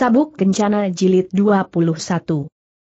Sabuk Kencana Jilid 21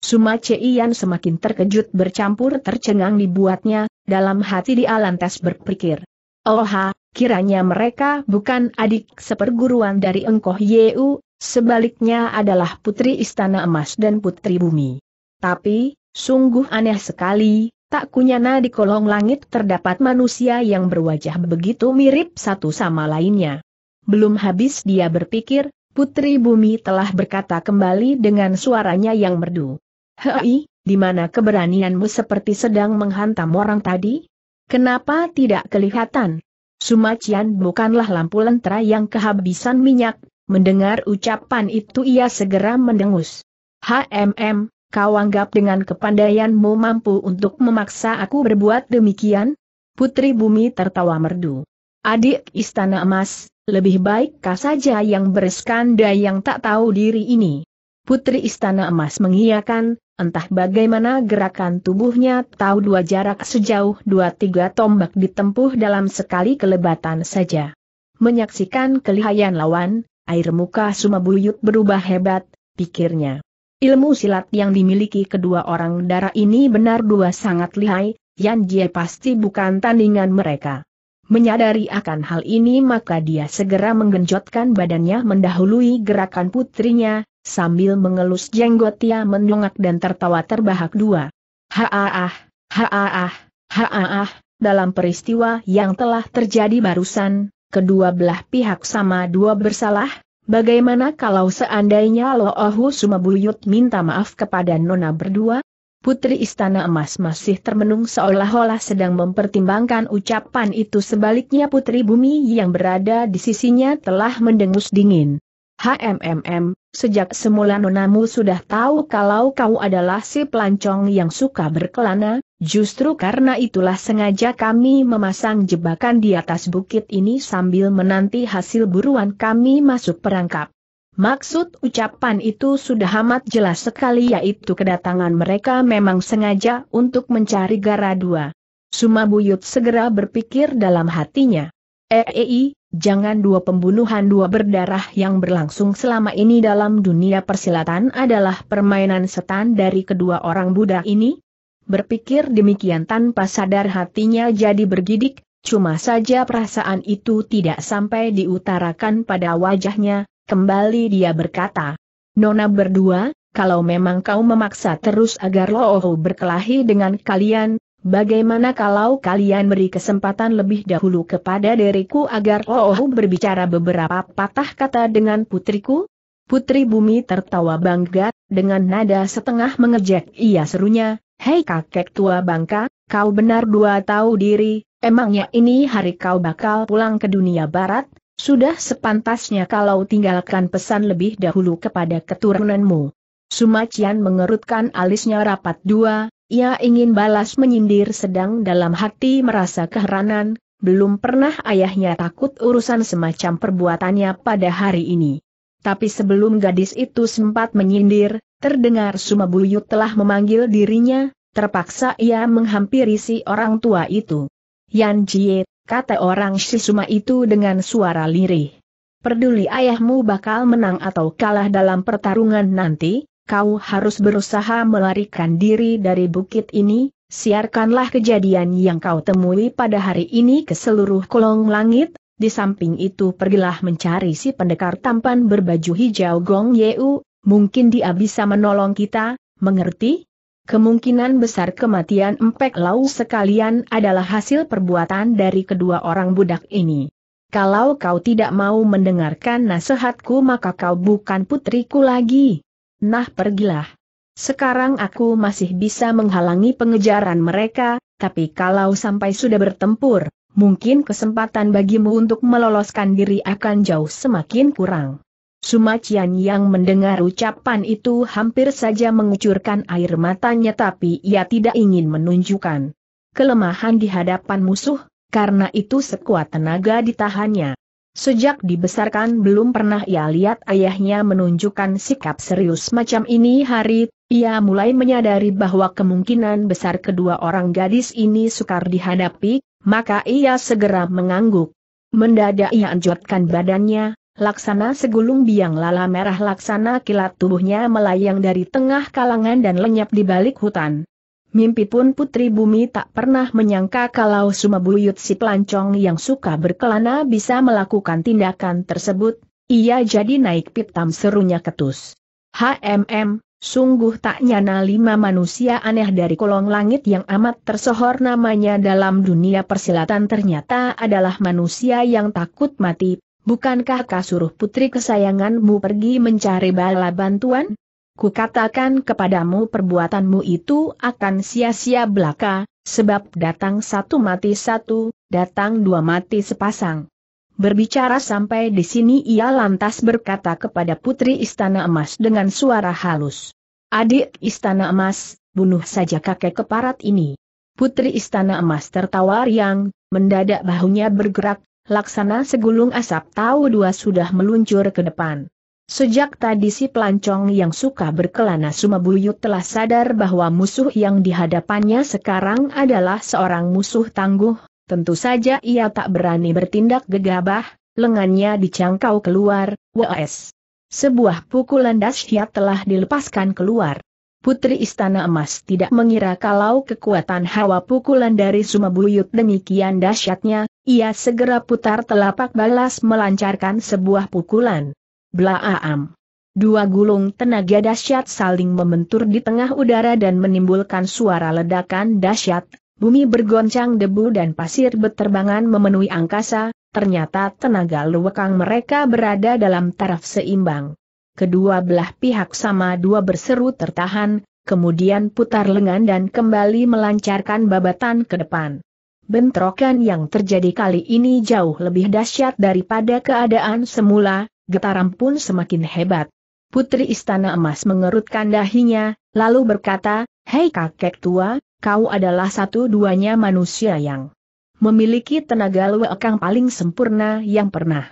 Suma Ceyan semakin terkejut bercampur tercengang dibuatnya, dalam hati di Alantes berpikir. Oha, oh kiranya mereka bukan adik seperguruan dari Engkoh Yeu, sebaliknya adalah putri istana emas dan putri bumi. Tapi, sungguh aneh sekali, tak kunyana di kolong langit terdapat manusia yang berwajah begitu mirip satu sama lainnya. Belum habis dia berpikir, Putri Bumi telah berkata kembali dengan suaranya yang merdu. Hei, di mana keberanianmu seperti sedang menghantam orang tadi? Kenapa tidak kelihatan? Sumacian bukanlah lampu lentera yang kehabisan minyak, mendengar ucapan itu ia segera mendengus. HMM, kau anggap dengan kepandaianmu mampu untuk memaksa aku berbuat demikian? Putri Bumi tertawa merdu. Adik Istana Emas, lebih baik kau saja yang bereskanda yang tak tahu diri ini. Putri Istana Emas mengiyakan, entah bagaimana gerakan tubuhnya tahu dua jarak sejauh dua tiga tombak ditempuh dalam sekali kelebatan saja. Menyaksikan kelihayan lawan, air muka Sumabuyut berubah hebat, pikirnya. Ilmu silat yang dimiliki kedua orang darah ini benar dua sangat lihai, Yang dia pasti bukan tandingan mereka. Menyadari akan hal ini maka dia segera menggenjotkan badannya mendahului gerakan putrinya, sambil mengelus jenggot ia mendongak dan tertawa terbahak dua. Haaah, haaah, haaah, dalam peristiwa yang telah terjadi barusan, kedua belah pihak sama dua bersalah, bagaimana kalau seandainya Lo Ohu Sumabuyut minta maaf kepada Nona berdua? Putri Istana Emas masih termenung seolah-olah sedang mempertimbangkan ucapan itu sebaliknya Putri Bumi yang berada di sisinya telah mendengus dingin. HMMM, sejak semula nonamu sudah tahu kalau kau adalah si pelancong yang suka berkelana, justru karena itulah sengaja kami memasang jebakan di atas bukit ini sambil menanti hasil buruan kami masuk perangkap. Maksud ucapan itu sudah amat jelas sekali yaitu kedatangan mereka memang sengaja untuk mencari gara dua. Sumabuyut segera berpikir dalam hatinya. EEI, eh, eh, jangan dua pembunuhan dua berdarah yang berlangsung selama ini dalam dunia persilatan adalah permainan setan dari kedua orang Buddha ini? Berpikir demikian tanpa sadar hatinya jadi bergidik, cuma saja perasaan itu tidak sampai diutarakan pada wajahnya, Kembali dia berkata, Nona berdua, kalau memang kau memaksa terus agar Loohu berkelahi dengan kalian, bagaimana kalau kalian beri kesempatan lebih dahulu kepada diriku agar Loohu berbicara beberapa patah kata dengan putriku? Putri Bumi tertawa bangga, dengan nada setengah mengejek ia serunya, Hei kakek tua bangka, kau benar dua tahu diri, emangnya ini hari kau bakal pulang ke dunia barat? Sudah sepantasnya kalau tinggalkan pesan lebih dahulu kepada keturunanmu. Sumacian mengerutkan alisnya rapat dua, ia ingin balas menyindir sedang dalam hati merasa keheranan, belum pernah ayahnya takut urusan semacam perbuatannya pada hari ini. Tapi sebelum gadis itu sempat menyindir, terdengar Sumabuyut telah memanggil dirinya, terpaksa ia menghampiri si orang tua itu. Yan Jiet, kata orang Shisuma itu dengan suara lirih. Peduli ayahmu bakal menang atau kalah dalam pertarungan nanti, kau harus berusaha melarikan diri dari bukit ini, siarkanlah kejadian yang kau temui pada hari ini ke seluruh kolong langit, di samping itu pergilah mencari si pendekar tampan berbaju hijau Gong Yeu, mungkin dia bisa menolong kita, mengerti? Kemungkinan besar kematian Empek Lau sekalian adalah hasil perbuatan dari kedua orang budak ini. Kalau kau tidak mau mendengarkan nasihatku maka kau bukan putriku lagi. Nah pergilah. Sekarang aku masih bisa menghalangi pengejaran mereka, tapi kalau sampai sudah bertempur, mungkin kesempatan bagimu untuk meloloskan diri akan jauh semakin kurang. Sumacian yang mendengar ucapan itu hampir saja mengucurkan air matanya tapi ia tidak ingin menunjukkan kelemahan di hadapan musuh, karena itu sekuat tenaga ditahannya. Sejak dibesarkan belum pernah ia lihat ayahnya menunjukkan sikap serius macam ini hari, ia mulai menyadari bahwa kemungkinan besar kedua orang gadis ini sukar dihadapi, maka ia segera mengangguk. Mendadak ia anjutkan badannya, Laksana segulung biang lala merah laksana kilat tubuhnya melayang dari tengah kalangan dan lenyap di balik hutan. Mimpi pun putri bumi tak pernah menyangka kalau sumabuyut si pelancong yang suka berkelana bisa melakukan tindakan tersebut, ia jadi naik pitam serunya ketus. HMM, sungguh tak nyana lima manusia aneh dari kolong langit yang amat tersohor namanya dalam dunia persilatan ternyata adalah manusia yang takut mati, Bukankah kau suruh putri kesayanganmu pergi mencari bala bantuan? Kukatakan kepadamu perbuatanmu itu akan sia-sia belaka, sebab datang satu mati satu, datang dua mati sepasang. Berbicara sampai di sini ia lantas berkata kepada putri istana emas dengan suara halus. Adik istana emas, bunuh saja kakek keparat ini. Putri istana emas tertawa riang, mendadak bahunya bergerak, laksana segulung asap tahu dua sudah meluncur ke depan. Sejak tadi si pelancong yang suka berkelana sumabuyut telah sadar bahwa musuh yang dihadapannya sekarang adalah seorang musuh tangguh, tentu saja ia tak berani bertindak gegabah, lengannya dicangkau keluar, WS. Sebuah pukulan dahsyat telah dilepaskan keluar. Putri Istana Emas tidak mengira kalau kekuatan hawa pukulan dari sumabuyut demikian dahsyatnya, ia segera putar telapak balas melancarkan sebuah pukulan. Blaam. Dua gulung tenaga dahsyat saling membentur di tengah udara dan menimbulkan suara ledakan dahsyat. Bumi bergoncang debu dan pasir beterbangan memenuhi angkasa, ternyata tenaga luwekang mereka berada dalam taraf seimbang. Kedua belah pihak sama dua berseru tertahan, kemudian putar lengan dan kembali melancarkan babatan ke depan. Bentrokan yang terjadi kali ini jauh lebih dahsyat daripada keadaan semula, getaran pun semakin hebat. Putri Istana Emas mengerutkan dahinya, lalu berkata, Hei kakek tua, kau adalah satu-duanya manusia yang memiliki tenaga luekang paling sempurna yang pernah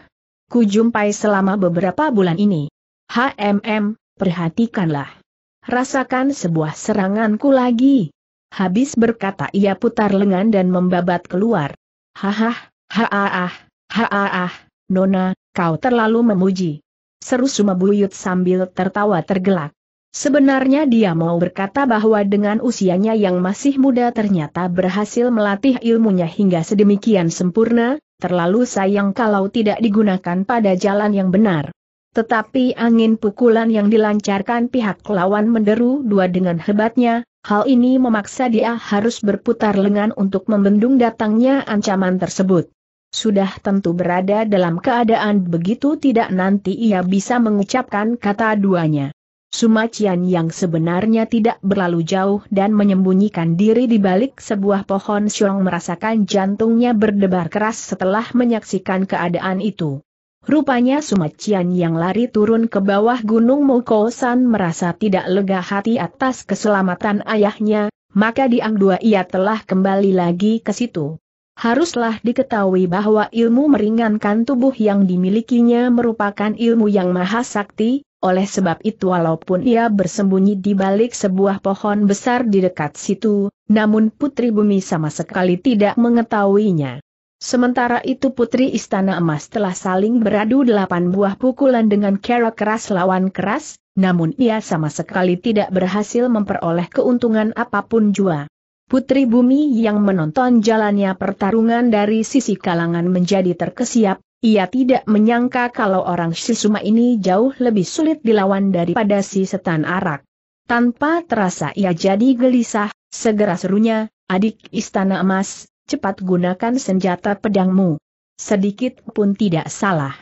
kujumpai selama beberapa bulan ini. HMM, perhatikanlah. Rasakan sebuah seranganku lagi. Habis berkata ia putar lengan dan membabat keluar. Hahah, haaah, haaah, Nona, kau terlalu memuji. Seru Sumabuyut sambil tertawa tergelak. Sebenarnya dia mau berkata bahwa dengan usianya yang masih muda ternyata berhasil melatih ilmunya hingga sedemikian sempurna, terlalu sayang kalau tidak digunakan pada jalan yang benar. Tetapi angin pukulan yang dilancarkan pihak lawan menderu dua dengan hebatnya, Hal ini memaksa dia harus berputar lengan untuk membendung datangnya ancaman tersebut. Sudah tentu berada dalam keadaan begitu tidak nanti ia bisa mengucapkan kata duanya. Sumacian yang sebenarnya tidak berlalu jauh dan menyembunyikan diri di balik sebuah pohon syong merasakan jantungnya berdebar keras setelah menyaksikan keadaan itu. Rupanya Sumacian yang lari turun ke bawah Gunung Mokosan merasa tidak lega hati atas keselamatan ayahnya, maka diam dua ia telah kembali lagi ke situ. Haruslah diketahui bahwa ilmu meringankan tubuh yang dimilikinya merupakan ilmu yang maha sakti, oleh sebab itu walaupun ia bersembunyi di balik sebuah pohon besar di dekat situ, namun putri bumi sama sekali tidak mengetahuinya. Sementara itu putri istana emas telah saling beradu delapan buah pukulan dengan kera keras lawan keras, namun ia sama sekali tidak berhasil memperoleh keuntungan apapun jua. Putri Bumi yang menonton jalannya pertarungan dari sisi kalangan menjadi terkesiap, ia tidak menyangka kalau orang Sisuma ini jauh lebih sulit dilawan daripada si setan arak. Tanpa terasa ia jadi gelisah, segera serunya, adik istana emas, cepat gunakan senjata pedangmu. Sedikit pun tidak salah.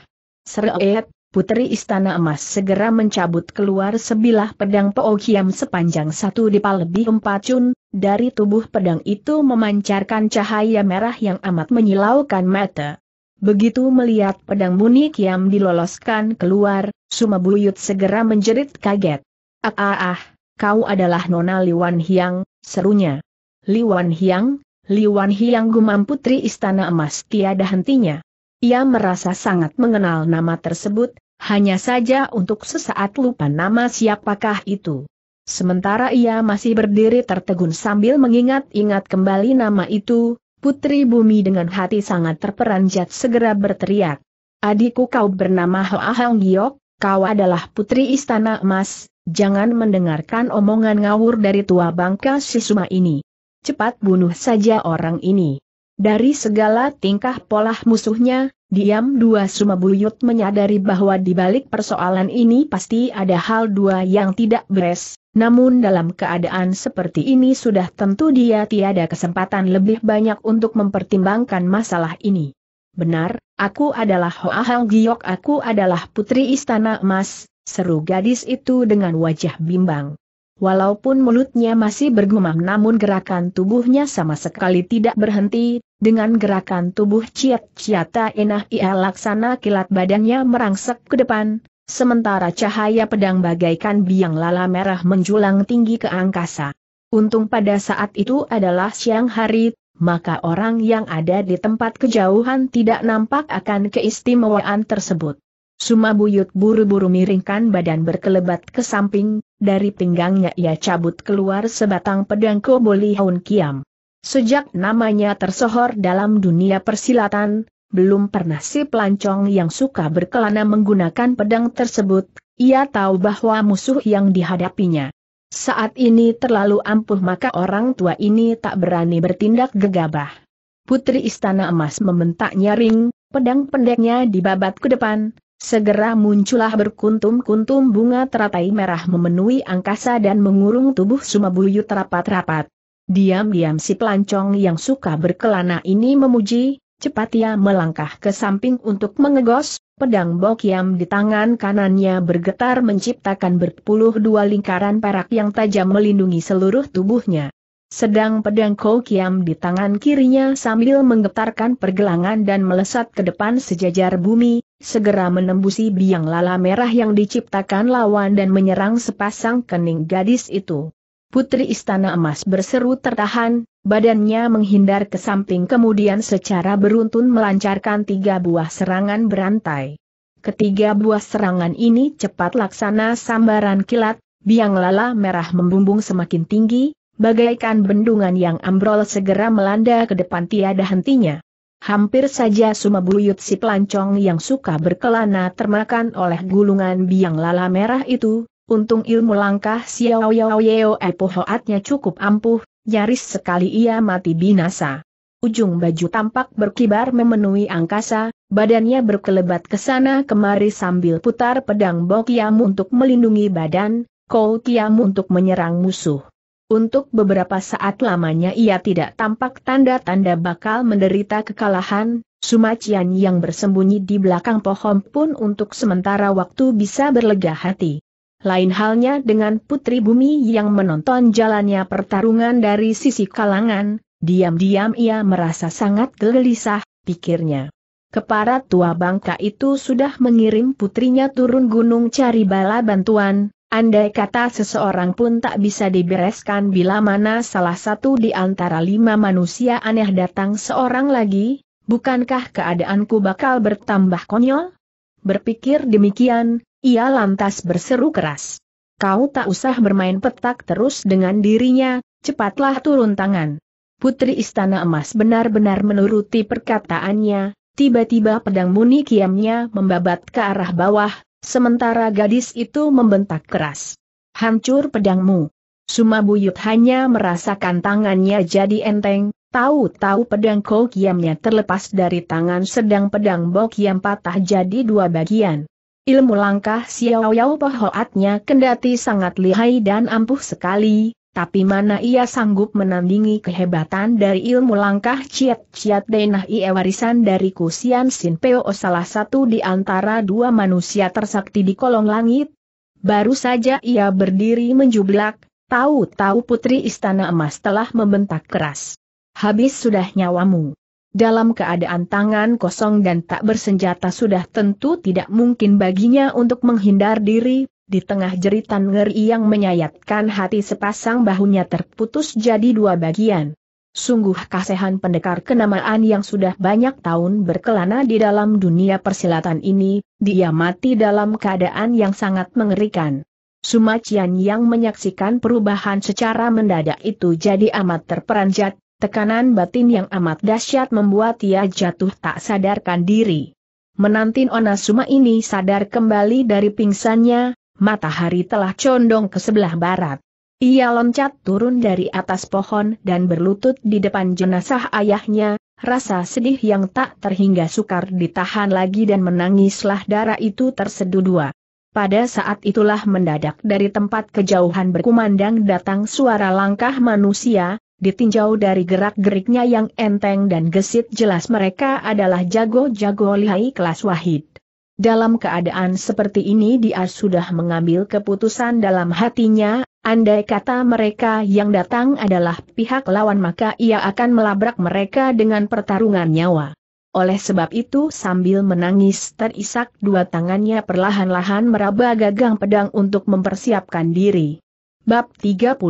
Seret, Putri Istana Emas segera mencabut keluar sebilah pedang Po Hiam sepanjang satu dipal lebih empat cun, dari tubuh pedang itu memancarkan cahaya merah yang amat menyilaukan mata. Begitu melihat pedang Muni Kiam diloloskan keluar, Buyut segera menjerit kaget. Ah ah ah, kau adalah Nona Liwan Hiang, serunya. Liwan Hiang, Liwan yang Gumam Putri Istana Emas tiada hentinya. Ia merasa sangat mengenal nama tersebut, hanya saja untuk sesaat lupa nama siapakah itu. Sementara ia masih berdiri tertegun sambil mengingat-ingat kembali nama itu, Putri Bumi dengan hati sangat terperanjat segera berteriak. Adikku kau bernama Hoa Hang Giok, kau adalah Putri Istana Emas, jangan mendengarkan omongan ngawur dari tua bangka Sisuma ini cepat bunuh saja orang ini. Dari segala tingkah pola musuhnya, diam dua Sumabuyut menyadari bahwa di balik persoalan ini pasti ada hal dua yang tidak beres, namun dalam keadaan seperti ini sudah tentu dia tiada kesempatan lebih banyak untuk mempertimbangkan masalah ini. Benar, aku adalah Hoa Hang Giok aku adalah putri istana emas, seru gadis itu dengan wajah bimbang. Walaupun mulutnya masih bergumam namun gerakan tubuhnya sama sekali tidak berhenti, dengan gerakan tubuh Ciat Ciata Enah Ia laksana kilat badannya merangsek ke depan, sementara cahaya pedang bagaikan biang lala merah menjulang tinggi ke angkasa. Untung pada saat itu adalah siang hari, maka orang yang ada di tempat kejauhan tidak nampak akan keistimewaan tersebut. Suma Buyut buru-buru miringkan badan berkelebat ke samping, dari pinggangnya ia cabut keluar sebatang pedang Koboli Haun Kiam. Sejak namanya tersohor dalam dunia persilatan, belum pernah si pelancong yang suka berkelana menggunakan pedang tersebut, ia tahu bahwa musuh yang dihadapinya. Saat ini terlalu ampuh maka orang tua ini tak berani bertindak gegabah. Putri Istana Emas membentak nyaring, pedang pendeknya dibabat ke depan, Segera muncullah berkuntum-kuntum bunga teratai merah memenuhi angkasa dan mengurung tubuh Sumabuyut rapat-rapat. Diam-diam si pelancong yang suka berkelana ini memuji, cepat ia melangkah ke samping untuk mengegos, pedang bokiam di tangan kanannya bergetar menciptakan berpuluh dua lingkaran perak yang tajam melindungi seluruh tubuhnya. Sedang pedang Kokiam di tangan kirinya sambil menggetarkan pergelangan dan melesat ke depan sejajar bumi, segera menembusi biang lala merah yang diciptakan lawan dan menyerang sepasang kening gadis itu. Putri Istana Emas berseru tertahan, badannya menghindar ke samping kemudian secara beruntun melancarkan tiga buah serangan berantai. Ketiga buah serangan ini cepat laksana sambaran kilat, biang lala merah membumbung semakin tinggi, bagaikan bendungan yang ambrol segera melanda ke depan tiada hentinya. Hampir saja sumebuyut si pelancong yang suka berkelana termakan oleh gulungan biang lala merah itu, untung ilmu langkah Xiao Yao Yeo Epo Hoatnya cukup ampuh, nyaris sekali ia mati binasa. Ujung baju tampak berkibar memenuhi angkasa, badannya berkelebat ke sana kemari sambil putar pedang Bokiam untuk melindungi badan, Kou Kiam untuk menyerang musuh. Untuk beberapa saat lamanya ia tidak tampak tanda-tanda bakal menderita kekalahan, Sumacian yang bersembunyi di belakang pohon pun untuk sementara waktu bisa berlega hati. Lain halnya dengan Putri Bumi yang menonton jalannya pertarungan dari sisi kalangan, diam-diam ia merasa sangat gelisah, pikirnya. Keparat tua bangka itu sudah mengirim putrinya turun gunung cari bala bantuan, Andai kata seseorang pun tak bisa dibereskan bila mana salah satu di antara lima manusia aneh datang seorang lagi, bukankah keadaanku bakal bertambah konyol? Berpikir demikian, ia lantas berseru keras. Kau tak usah bermain petak terus dengan dirinya, cepatlah turun tangan. Putri Istana Emas benar-benar menuruti perkataannya, tiba-tiba pedang muni kiamnya membabat ke arah bawah, Sementara gadis itu membentak keras. Hancur pedangmu. Sumabuyut hanya merasakan tangannya jadi enteng, tahu-tahu pedang Kokiamnya terlepas dari tangan sedang pedang Bokiam patah jadi dua bagian. Ilmu langkah Xiao Yao Pohoatnya kendati sangat lihai dan ampuh sekali, tapi mana ia sanggup menandingi kehebatan dari ilmu langkah ciat-ciat denah Ie warisan dari Kusian Sin Peo salah satu di antara dua manusia tersakti di kolong langit? Baru saja ia berdiri menjublak, tahu-tahu putri istana emas telah membentak keras. Habis sudah nyawamu. Dalam keadaan tangan kosong dan tak bersenjata sudah tentu tidak mungkin baginya untuk menghindar diri di tengah jeritan ngeri yang menyayatkan hati sepasang bahunya terputus jadi dua bagian. Sungguh kasehan pendekar kenamaan yang sudah banyak tahun berkelana di dalam dunia persilatan ini, dia mati dalam keadaan yang sangat mengerikan. Sumacian yang menyaksikan perubahan secara mendadak itu jadi amat terperanjat, tekanan batin yang amat dahsyat membuat ia jatuh tak sadarkan diri. Menantin Onasuma ini sadar kembali dari pingsannya, matahari telah condong ke sebelah barat. Ia loncat turun dari atas pohon dan berlutut di depan jenazah ayahnya, rasa sedih yang tak terhingga sukar ditahan lagi dan menangislah darah itu terseduh dua. Pada saat itulah mendadak dari tempat kejauhan berkumandang datang suara langkah manusia, ditinjau dari gerak-geriknya yang enteng dan gesit jelas mereka adalah jago-jago lihai kelas wahid. Dalam keadaan seperti ini dia sudah mengambil keputusan dalam hatinya, andai kata mereka yang datang adalah pihak lawan maka ia akan melabrak mereka dengan pertarungan nyawa. Oleh sebab itu sambil menangis terisak dua tangannya perlahan-lahan meraba gagang pedang untuk mempersiapkan diri. Bab 30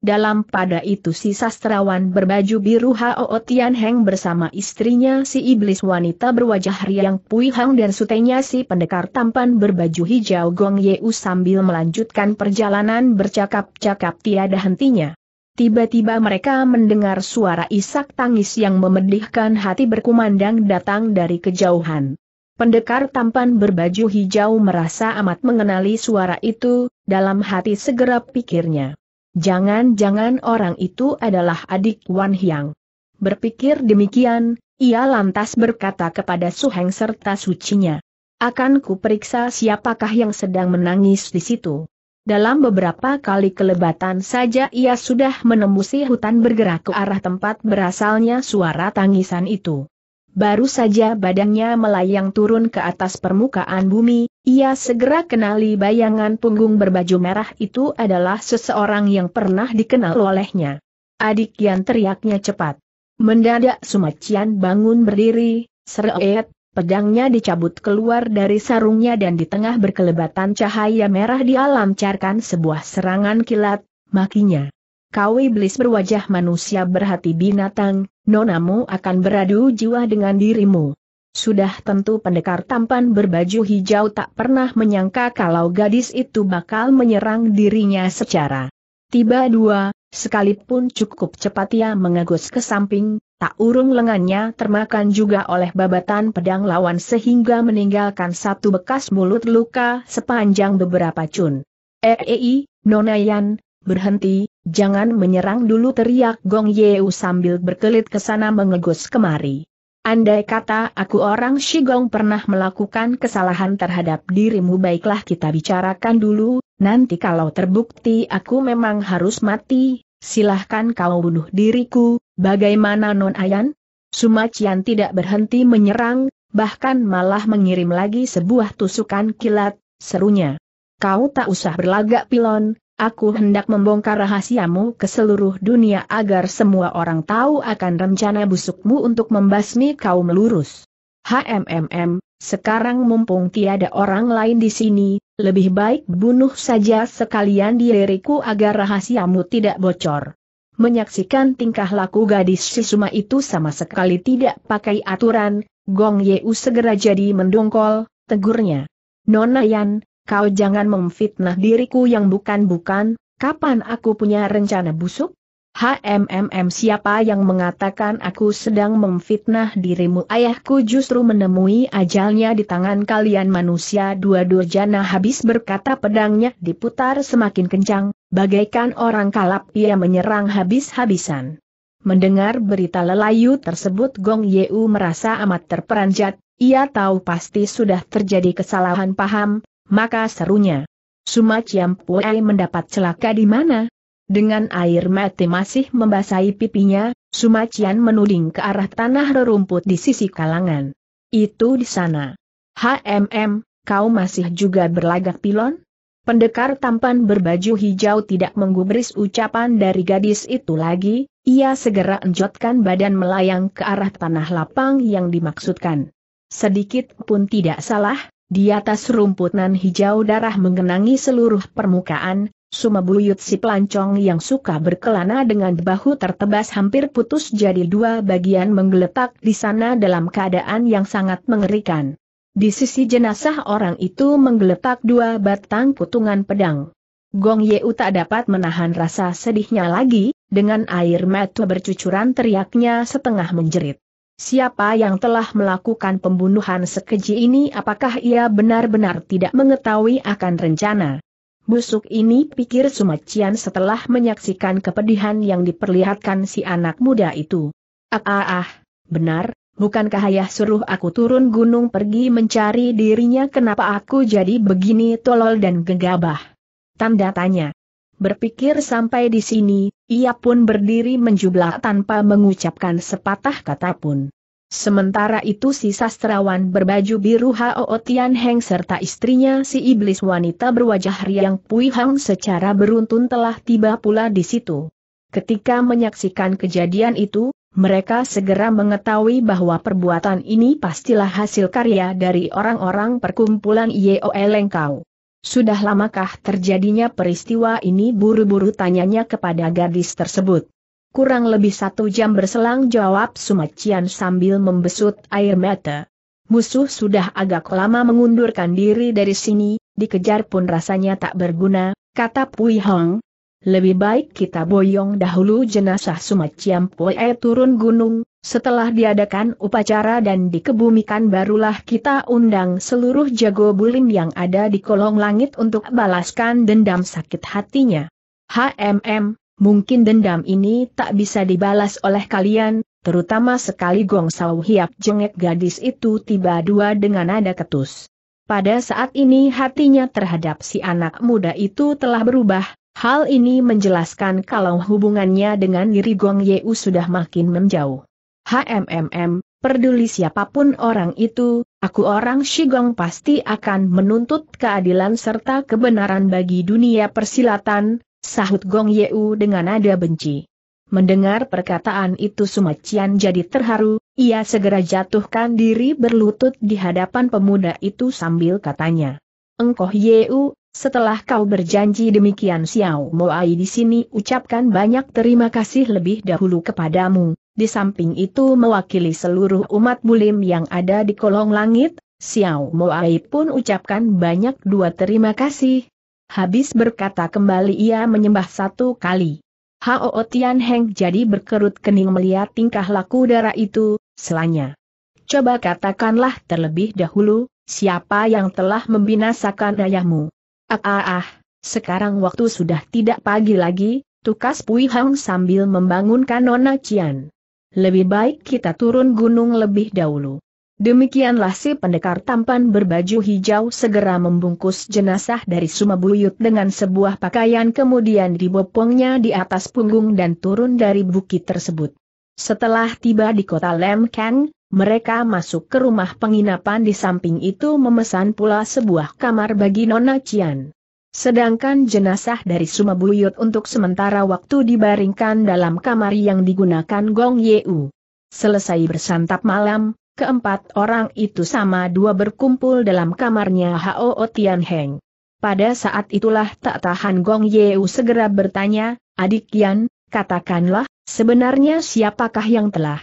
dalam pada itu si sastrawan berbaju biru Hao Tian Heng bersama istrinya si iblis wanita berwajah riang Pui dan sutenya si pendekar tampan berbaju hijau Gong Yeu sambil melanjutkan perjalanan bercakap-cakap tiada hentinya. Tiba-tiba mereka mendengar suara isak tangis yang memedihkan hati berkumandang datang dari kejauhan. Pendekar tampan berbaju hijau merasa amat mengenali suara itu, dalam hati segera pikirnya. Jangan-jangan orang itu adalah adik Wan Hyang. Berpikir demikian, ia lantas berkata kepada Su Heng serta sucinya. Akan kuperiksa siapakah yang sedang menangis di situ. Dalam beberapa kali kelebatan saja ia sudah menembusi hutan bergerak ke arah tempat berasalnya suara tangisan itu. Baru saja badannya melayang turun ke atas permukaan bumi, ia segera kenali bayangan punggung berbaju merah itu adalah seseorang yang pernah dikenal olehnya. Adik Yan teriaknya cepat. Mendadak Sumacian bangun berdiri, seret, pedangnya dicabut keluar dari sarungnya dan di tengah berkelebatan cahaya merah dia lancarkan sebuah serangan kilat, makinya. Kau iblis berwajah manusia berhati binatang, nonamu akan beradu jiwa dengan dirimu. Sudah tentu pendekar tampan berbaju hijau tak pernah menyangka kalau gadis itu bakal menyerang dirinya secara tiba dua, sekalipun cukup cepat ia mengagus ke samping, tak urung lengannya termakan juga oleh babatan pedang lawan sehingga meninggalkan satu bekas mulut luka sepanjang beberapa cun. Ei, eh, eh, Nonayan, berhenti, Jangan menyerang dulu teriak Gong Yeu sambil berkelit ke sana mengegus kemari. Andai kata aku orang Shigong pernah melakukan kesalahan terhadap dirimu baiklah kita bicarakan dulu, nanti kalau terbukti aku memang harus mati, silahkan kau bunuh diriku, bagaimana Non Ayan? Sumacian tidak berhenti menyerang, bahkan malah mengirim lagi sebuah tusukan kilat, serunya. Kau tak usah berlagak pilon, Aku hendak membongkar rahasiamu ke seluruh dunia agar semua orang tahu akan rencana busukmu untuk membasmi kaum lurus. HMMM, sekarang mumpung tiada orang lain di sini, lebih baik bunuh saja sekalian diriku agar rahasiamu tidak bocor. Menyaksikan tingkah laku gadis Sisuma itu sama sekali tidak pakai aturan, Gong Yeu segera jadi mendongkol, tegurnya. Nona Yan, kau jangan memfitnah diriku yang bukan-bukan, kapan aku punya rencana busuk? HMMM siapa yang mengatakan aku sedang memfitnah dirimu ayahku justru menemui ajalnya di tangan kalian manusia dua durjana habis berkata pedangnya diputar semakin kencang, bagaikan orang kalap ia menyerang habis-habisan. Mendengar berita lelayu tersebut Gong Yeu merasa amat terperanjat, ia tahu pasti sudah terjadi kesalahan paham, maka serunya. Suma Ciampue mendapat celaka di mana? Dengan air mati masih membasahi pipinya, Sumacian menuding ke arah tanah rerumput di sisi kalangan. Itu di sana. HMM, kau masih juga berlagak pilon? Pendekar tampan berbaju hijau tidak menggubris ucapan dari gadis itu lagi, ia segera enjotkan badan melayang ke arah tanah lapang yang dimaksudkan. Sedikit pun tidak salah, di atas rumput nan hijau darah mengenangi seluruh permukaan, sumabuyut si pelancong yang suka berkelana dengan bahu tertebas hampir putus jadi dua bagian menggeletak di sana dalam keadaan yang sangat mengerikan. Di sisi jenazah orang itu menggeletak dua batang putungan pedang. Gong Yeu tak dapat menahan rasa sedihnya lagi, dengan air mata bercucuran teriaknya setengah menjerit. Siapa yang telah melakukan pembunuhan sekeji ini apakah ia benar-benar tidak mengetahui akan rencana? Busuk ini pikir Sumacian setelah menyaksikan kepedihan yang diperlihatkan si anak muda itu. Ah ah ah, benar, bukankah ayah suruh aku turun gunung pergi mencari dirinya kenapa aku jadi begini tolol dan gegabah? Tanda tanya. Berpikir sampai di sini, ia pun berdiri menjublah tanpa mengucapkan sepatah kata pun. Sementara itu si sastrawan berbaju biru Hao Tian Heng serta istrinya si iblis wanita berwajah riang Pui Hang secara beruntun telah tiba pula di situ. Ketika menyaksikan kejadian itu, mereka segera mengetahui bahwa perbuatan ini pastilah hasil karya dari orang-orang perkumpulan Yeo Lengkau. Sudah lamakah terjadinya peristiwa ini buru-buru tanyanya kepada gadis tersebut. Kurang lebih satu jam berselang jawab Sumacian sambil membesut air mata. Musuh sudah agak lama mengundurkan diri dari sini, dikejar pun rasanya tak berguna, kata Pui Hong. Lebih baik kita boyong dahulu jenazah Sumaciam Pue turun gunung, setelah diadakan upacara dan dikebumikan barulah kita undang seluruh jago bulim yang ada di kolong langit untuk balaskan dendam sakit hatinya. HMM, mungkin dendam ini tak bisa dibalas oleh kalian, terutama sekali Gong Sau Hiap jengek gadis itu tiba dua dengan nada ketus. Pada saat ini hatinya terhadap si anak muda itu telah berubah, hal ini menjelaskan kalau hubungannya dengan diri Gong Yeu sudah makin menjauh. HMMM, peduli siapapun orang itu, aku orang Shigong pasti akan menuntut keadilan serta kebenaran bagi dunia persilatan, sahut Gong Yeu dengan nada benci. Mendengar perkataan itu Sumacian jadi terharu, ia segera jatuhkan diri berlutut di hadapan pemuda itu sambil katanya. Engkoh Yeu, setelah kau berjanji demikian Xiao Moai di sini ucapkan banyak terima kasih lebih dahulu kepadamu, di samping itu mewakili seluruh umat bulim yang ada di kolong langit, Xiao Moai pun ucapkan banyak dua terima kasih. Habis berkata kembali ia menyembah satu kali. Hao Tian Heng jadi berkerut kening melihat tingkah laku darah itu, selanya. Coba katakanlah terlebih dahulu, siapa yang telah membinasakan ayahmu? Ah ah ah, sekarang waktu sudah tidak pagi lagi, tukas Pui Hang sambil membangunkan Nona Cian lebih baik kita turun gunung lebih dahulu. Demikianlah si pendekar tampan berbaju hijau segera membungkus jenazah dari Sumabuyut dengan sebuah pakaian kemudian dibopongnya di atas punggung dan turun dari bukit tersebut. Setelah tiba di kota Lemkang, mereka masuk ke rumah penginapan di samping itu memesan pula sebuah kamar bagi Nona Cian. Sedangkan jenazah dari Sumabuyut untuk sementara waktu dibaringkan dalam kamar yang digunakan Gong Yeu. Selesai bersantap malam, keempat orang itu sama dua berkumpul dalam kamarnya Hao Tian Heng. Pada saat itulah tak tahan Gong Yeu segera bertanya, Adik Yan, katakanlah, sebenarnya siapakah yang telah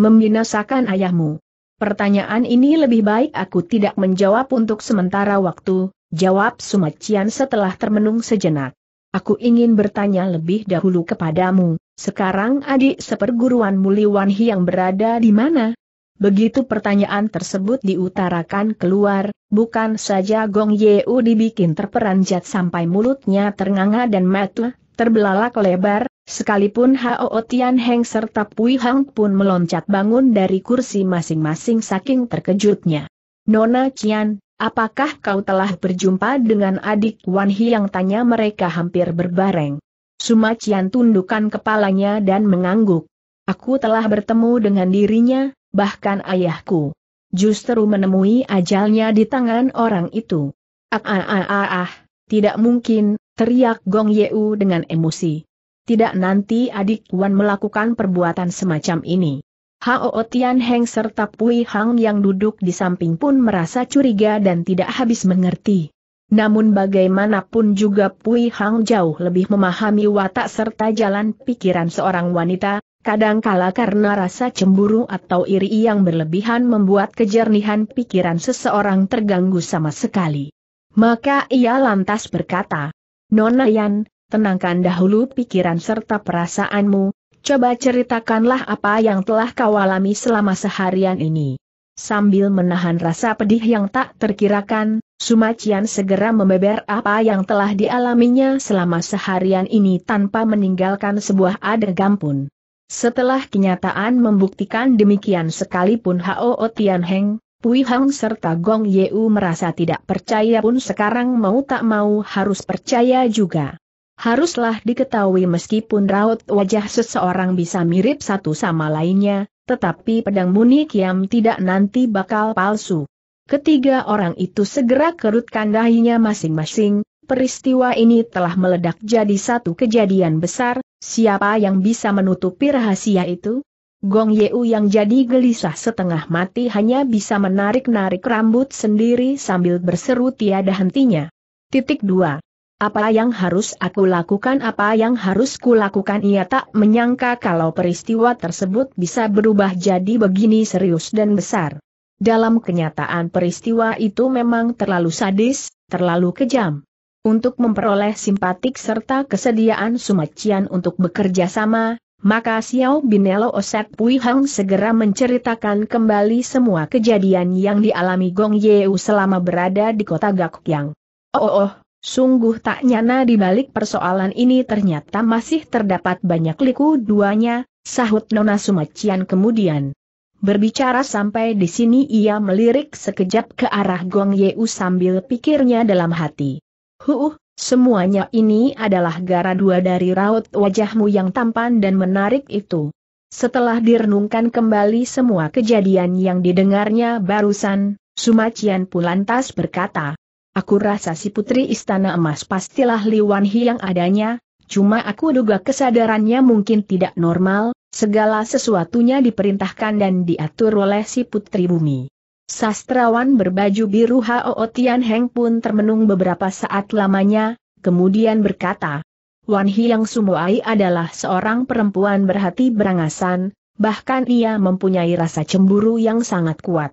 membinasakan ayahmu? Pertanyaan ini lebih baik aku tidak menjawab untuk sementara waktu, jawab Sumacian setelah termenung sejenak. Aku ingin bertanya lebih dahulu kepadamu, sekarang adik seperguruan Muliwanhi yang berada di mana? Begitu pertanyaan tersebut diutarakan keluar, bukan saja Gong Yeu dibikin terperanjat sampai mulutnya ternganga dan matu, terbelalak lebar, sekalipun Hao Tian Heng serta Pui Hang pun meloncat bangun dari kursi masing-masing saking terkejutnya. Nona Cian, apakah kau telah berjumpa dengan adik Wan yang tanya mereka hampir berbareng. Sumacian tundukkan kepalanya dan mengangguk. Aku telah bertemu dengan dirinya, bahkan ayahku. Justru menemui ajalnya di tangan orang itu. Ah ah ah ah, ah tidak mungkin, teriak Gong Yeu dengan emosi. Tidak nanti adik Wan melakukan perbuatan semacam ini. Hao Tian Heng serta Pui Hang yang duduk di samping pun merasa curiga dan tidak habis mengerti. Namun bagaimanapun juga Pui Hang jauh lebih memahami watak serta jalan pikiran seorang wanita, kadangkala karena rasa cemburu atau iri yang berlebihan membuat kejernihan pikiran seseorang terganggu sama sekali. Maka ia lantas berkata, Nona Yan, tenangkan dahulu pikiran serta perasaanmu, Coba ceritakanlah apa yang telah kau alami selama seharian ini. Sambil menahan rasa pedih yang tak terkirakan, Sumacian segera membeber apa yang telah dialaminya selama seharian ini tanpa meninggalkan sebuah adegan pun. Setelah kenyataan membuktikan demikian sekalipun Hao Tianheng, Heng, Pui Hang serta Gong Yeu merasa tidak percaya pun sekarang mau tak mau harus percaya juga haruslah diketahui meskipun raut wajah seseorang bisa mirip satu sama lainnya, tetapi pedang muni kiam tidak nanti bakal palsu. Ketiga orang itu segera kerutkan dahinya masing-masing, peristiwa ini telah meledak jadi satu kejadian besar, siapa yang bisa menutupi rahasia itu? Gong Yeu yang jadi gelisah setengah mati hanya bisa menarik-narik rambut sendiri sambil berseru tiada hentinya. Titik 2. Apa yang harus aku lakukan? Apa yang harus kulakukan? Ia tak menyangka kalau peristiwa tersebut bisa berubah jadi begini serius dan besar. Dalam kenyataan peristiwa itu memang terlalu sadis, terlalu kejam. Untuk memperoleh simpatik serta kesediaan Sumacian untuk bekerja sama, maka Xiao Binelo Osek Pui Hang segera menceritakan kembali semua kejadian yang dialami Gong Yeu selama berada di kota Gakuyang. Oh, oh, oh Sungguh tak nyana di balik persoalan ini ternyata masih terdapat banyak liku duanya, sahut Nona Sumacian kemudian. Berbicara sampai di sini ia melirik sekejap ke arah Gong Yeu sambil pikirnya dalam hati. Huh, semuanya ini adalah gara dua dari raut wajahmu yang tampan dan menarik itu. Setelah direnungkan kembali semua kejadian yang didengarnya barusan, Sumacian Pulantas berkata, Aku rasa si putri istana emas pastilah Li Hi yang adanya, cuma aku duga kesadarannya mungkin tidak normal, segala sesuatunya diperintahkan dan diatur oleh si putri bumi. Sastrawan berbaju biru Hao Tian Heng pun termenung beberapa saat lamanya, kemudian berkata, Wan Hi yang Sumuai adalah seorang perempuan berhati berangasan, bahkan ia mempunyai rasa cemburu yang sangat kuat.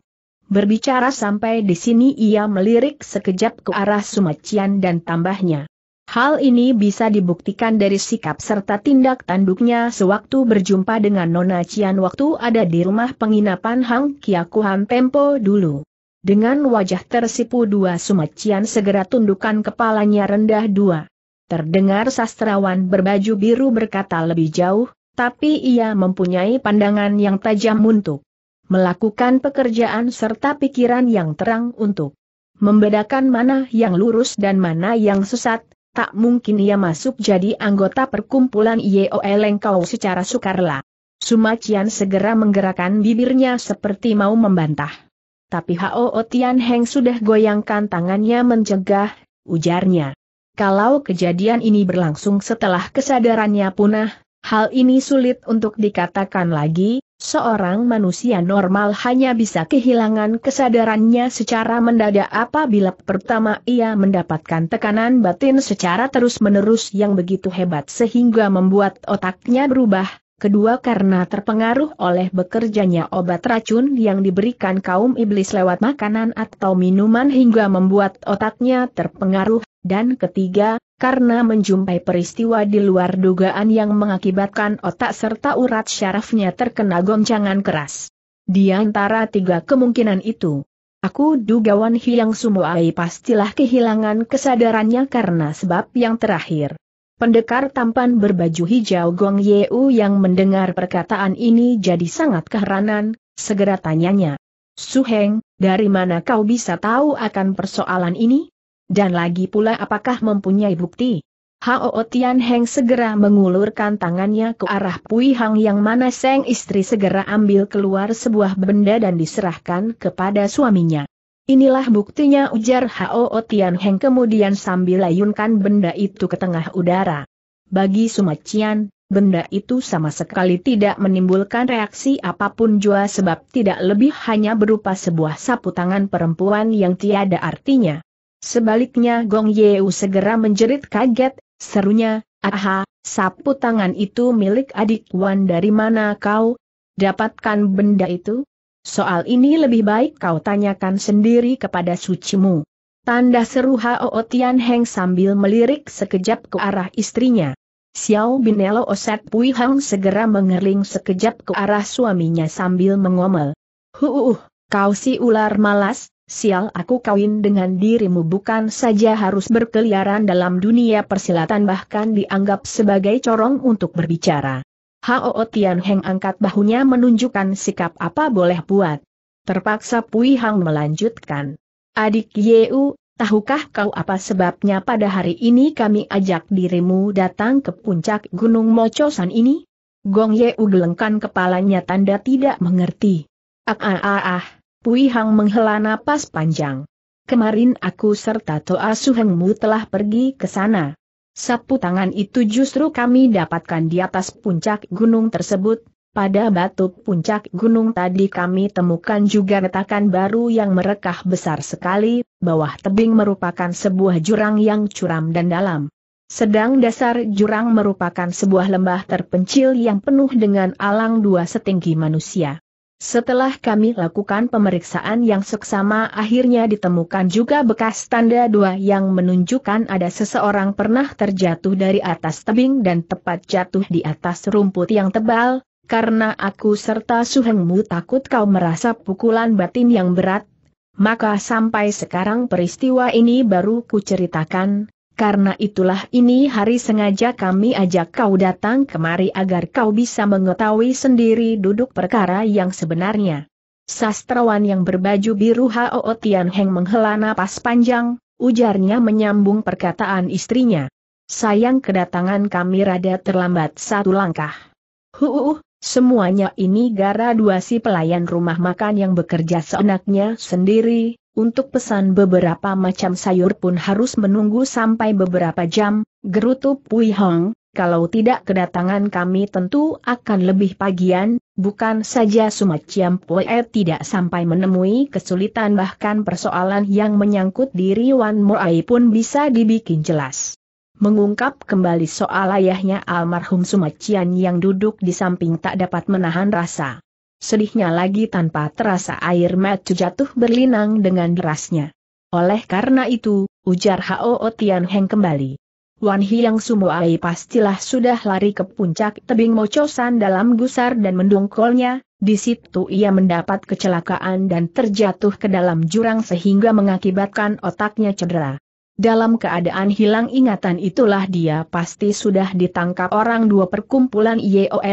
Berbicara sampai di sini ia melirik sekejap ke arah Sumacian dan tambahnya. Hal ini bisa dibuktikan dari sikap serta tindak tanduknya sewaktu berjumpa dengan Nona Cian waktu ada di rumah penginapan Hang Kiakuhan Tempo dulu. Dengan wajah tersipu dua Sumacian segera tundukkan kepalanya rendah dua. Terdengar sastrawan berbaju biru berkata lebih jauh, tapi ia mempunyai pandangan yang tajam untuk melakukan pekerjaan serta pikiran yang terang untuk membedakan mana yang lurus dan mana yang sesat, tak mungkin ia masuk jadi anggota perkumpulan IOL Engkau secara sukarela. Sumacian segera menggerakkan bibirnya seperti mau membantah. Tapi Hao Tian Heng sudah goyangkan tangannya mencegah, ujarnya. Kalau kejadian ini berlangsung setelah kesadarannya punah, hal ini sulit untuk dikatakan lagi, Seorang manusia normal hanya bisa kehilangan kesadarannya secara mendadak apabila pertama ia mendapatkan tekanan batin secara terus-menerus yang begitu hebat sehingga membuat otaknya berubah, kedua karena terpengaruh oleh bekerjanya obat racun yang diberikan kaum iblis lewat makanan atau minuman hingga membuat otaknya terpengaruh, dan ketiga, karena menjumpai peristiwa di luar dugaan yang mengakibatkan otak serta urat syarafnya terkena goncangan keras. Di antara tiga kemungkinan itu, aku duga Wan Hiang Sumoai pastilah kehilangan kesadarannya karena sebab yang terakhir. Pendekar tampan berbaju hijau Gong Yeu yang mendengar perkataan ini jadi sangat keheranan, segera tanyanya. Suheng, dari mana kau bisa tahu akan persoalan ini? Dan lagi pula apakah mempunyai bukti? Hao Tian Heng segera mengulurkan tangannya ke arah Pui Hang yang mana Seng istri segera ambil keluar sebuah benda dan diserahkan kepada suaminya. Inilah buktinya ujar Hao Tian Heng kemudian sambil layunkan benda itu ke tengah udara. Bagi Sumacian, benda itu sama sekali tidak menimbulkan reaksi apapun jua sebab tidak lebih hanya berupa sebuah sapu tangan perempuan yang tiada artinya. Sebaliknya Gong Yeu segera menjerit kaget, serunya, aha, sapu tangan itu milik adik Wan dari mana kau? Dapatkan benda itu? Soal ini lebih baik kau tanyakan sendiri kepada sucimu. Tanda seru Hao Tian Heng sambil melirik sekejap ke arah istrinya. Xiao Binelo Oset Pui Hang segera mengerling sekejap ke arah suaminya sambil mengomel. Huuuh, uh, uh, kau si ular malas, sial aku kawin dengan dirimu bukan saja harus berkeliaran dalam dunia persilatan bahkan dianggap sebagai corong untuk berbicara. Hao Tian Heng angkat bahunya menunjukkan sikap apa boleh buat. Terpaksa Pui Hang melanjutkan. Adik Yeu, tahukah kau apa sebabnya pada hari ini kami ajak dirimu datang ke puncak Gunung Mocosan ini? Gong Yeu gelengkan kepalanya tanda tidak mengerti. Ah ah ah ah, Pui Hang menghela napas panjang. Kemarin aku serta Toa Suhengmu telah pergi ke sana. Sapu tangan itu justru kami dapatkan di atas puncak gunung tersebut, pada batu puncak gunung tadi kami temukan juga retakan baru yang merekah besar sekali, bawah tebing merupakan sebuah jurang yang curam dan dalam. Sedang dasar jurang merupakan sebuah lembah terpencil yang penuh dengan alang dua setinggi manusia. Setelah kami lakukan pemeriksaan yang seksama akhirnya ditemukan juga bekas tanda dua yang menunjukkan ada seseorang pernah terjatuh dari atas tebing dan tepat jatuh di atas rumput yang tebal, karena aku serta suhengmu takut kau merasa pukulan batin yang berat, maka sampai sekarang peristiwa ini baru kuceritakan, karena itulah ini hari sengaja kami ajak kau datang kemari agar kau bisa mengetahui sendiri duduk perkara yang sebenarnya. Sastrawan yang berbaju biru Hao Tian Heng menghela napas panjang, ujarnya menyambung perkataan istrinya. Sayang kedatangan kami rada terlambat satu langkah. Huuuh, semuanya ini gara dua si pelayan rumah makan yang bekerja seenaknya sendiri, untuk pesan beberapa macam sayur pun harus menunggu sampai beberapa jam, gerutu Pui Hong, kalau tidak kedatangan kami tentu akan lebih pagian, bukan saja Sumat Ciam Pue tidak sampai menemui kesulitan bahkan persoalan yang menyangkut diri Wan Moai pun bisa dibikin jelas. Mengungkap kembali soal ayahnya almarhum Sumat Cian yang duduk di samping tak dapat menahan rasa Sedihnya lagi tanpa terasa air mata jatuh berlinang dengan derasnya. Oleh karena itu, ujar Hao Tian Heng kembali. Wan Hiang Sumoai pastilah sudah lari ke puncak tebing mocosan dalam gusar dan mendungkolnya, di situ ia mendapat kecelakaan dan terjatuh ke dalam jurang sehingga mengakibatkan otaknya cedera. Dalam keadaan hilang ingatan itulah dia pasti sudah ditangkap orang dua perkumpulan Yeo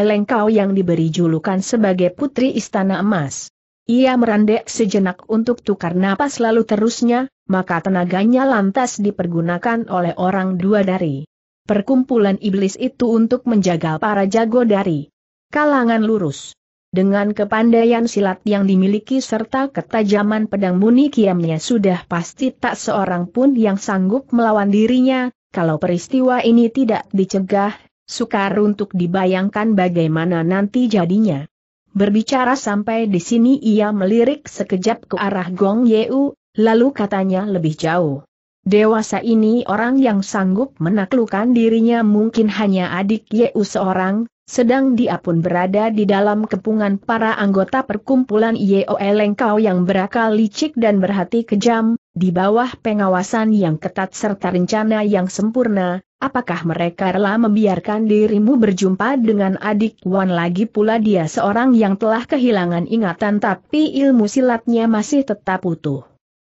yang diberi julukan sebagai Putri Istana Emas. Ia merendek sejenak untuk tukar napas lalu terusnya, maka tenaganya lantas dipergunakan oleh orang dua dari perkumpulan iblis itu untuk menjaga para jago dari kalangan lurus. Dengan kepandaian silat yang dimiliki serta ketajaman pedang muni kiamnya sudah pasti tak seorang pun yang sanggup melawan dirinya, kalau peristiwa ini tidak dicegah, sukar untuk dibayangkan bagaimana nanti jadinya. Berbicara sampai di sini ia melirik sekejap ke arah Gong Yeu, lalu katanya lebih jauh. Dewasa ini orang yang sanggup menaklukkan dirinya mungkin hanya adik Yeu seorang, sedang dia pun berada di dalam kepungan para anggota perkumpulan Yeo Elengkau yang berakal licik dan berhati kejam, di bawah pengawasan yang ketat serta rencana yang sempurna, apakah mereka rela membiarkan dirimu berjumpa dengan adik Wan lagi pula dia seorang yang telah kehilangan ingatan tapi ilmu silatnya masih tetap utuh.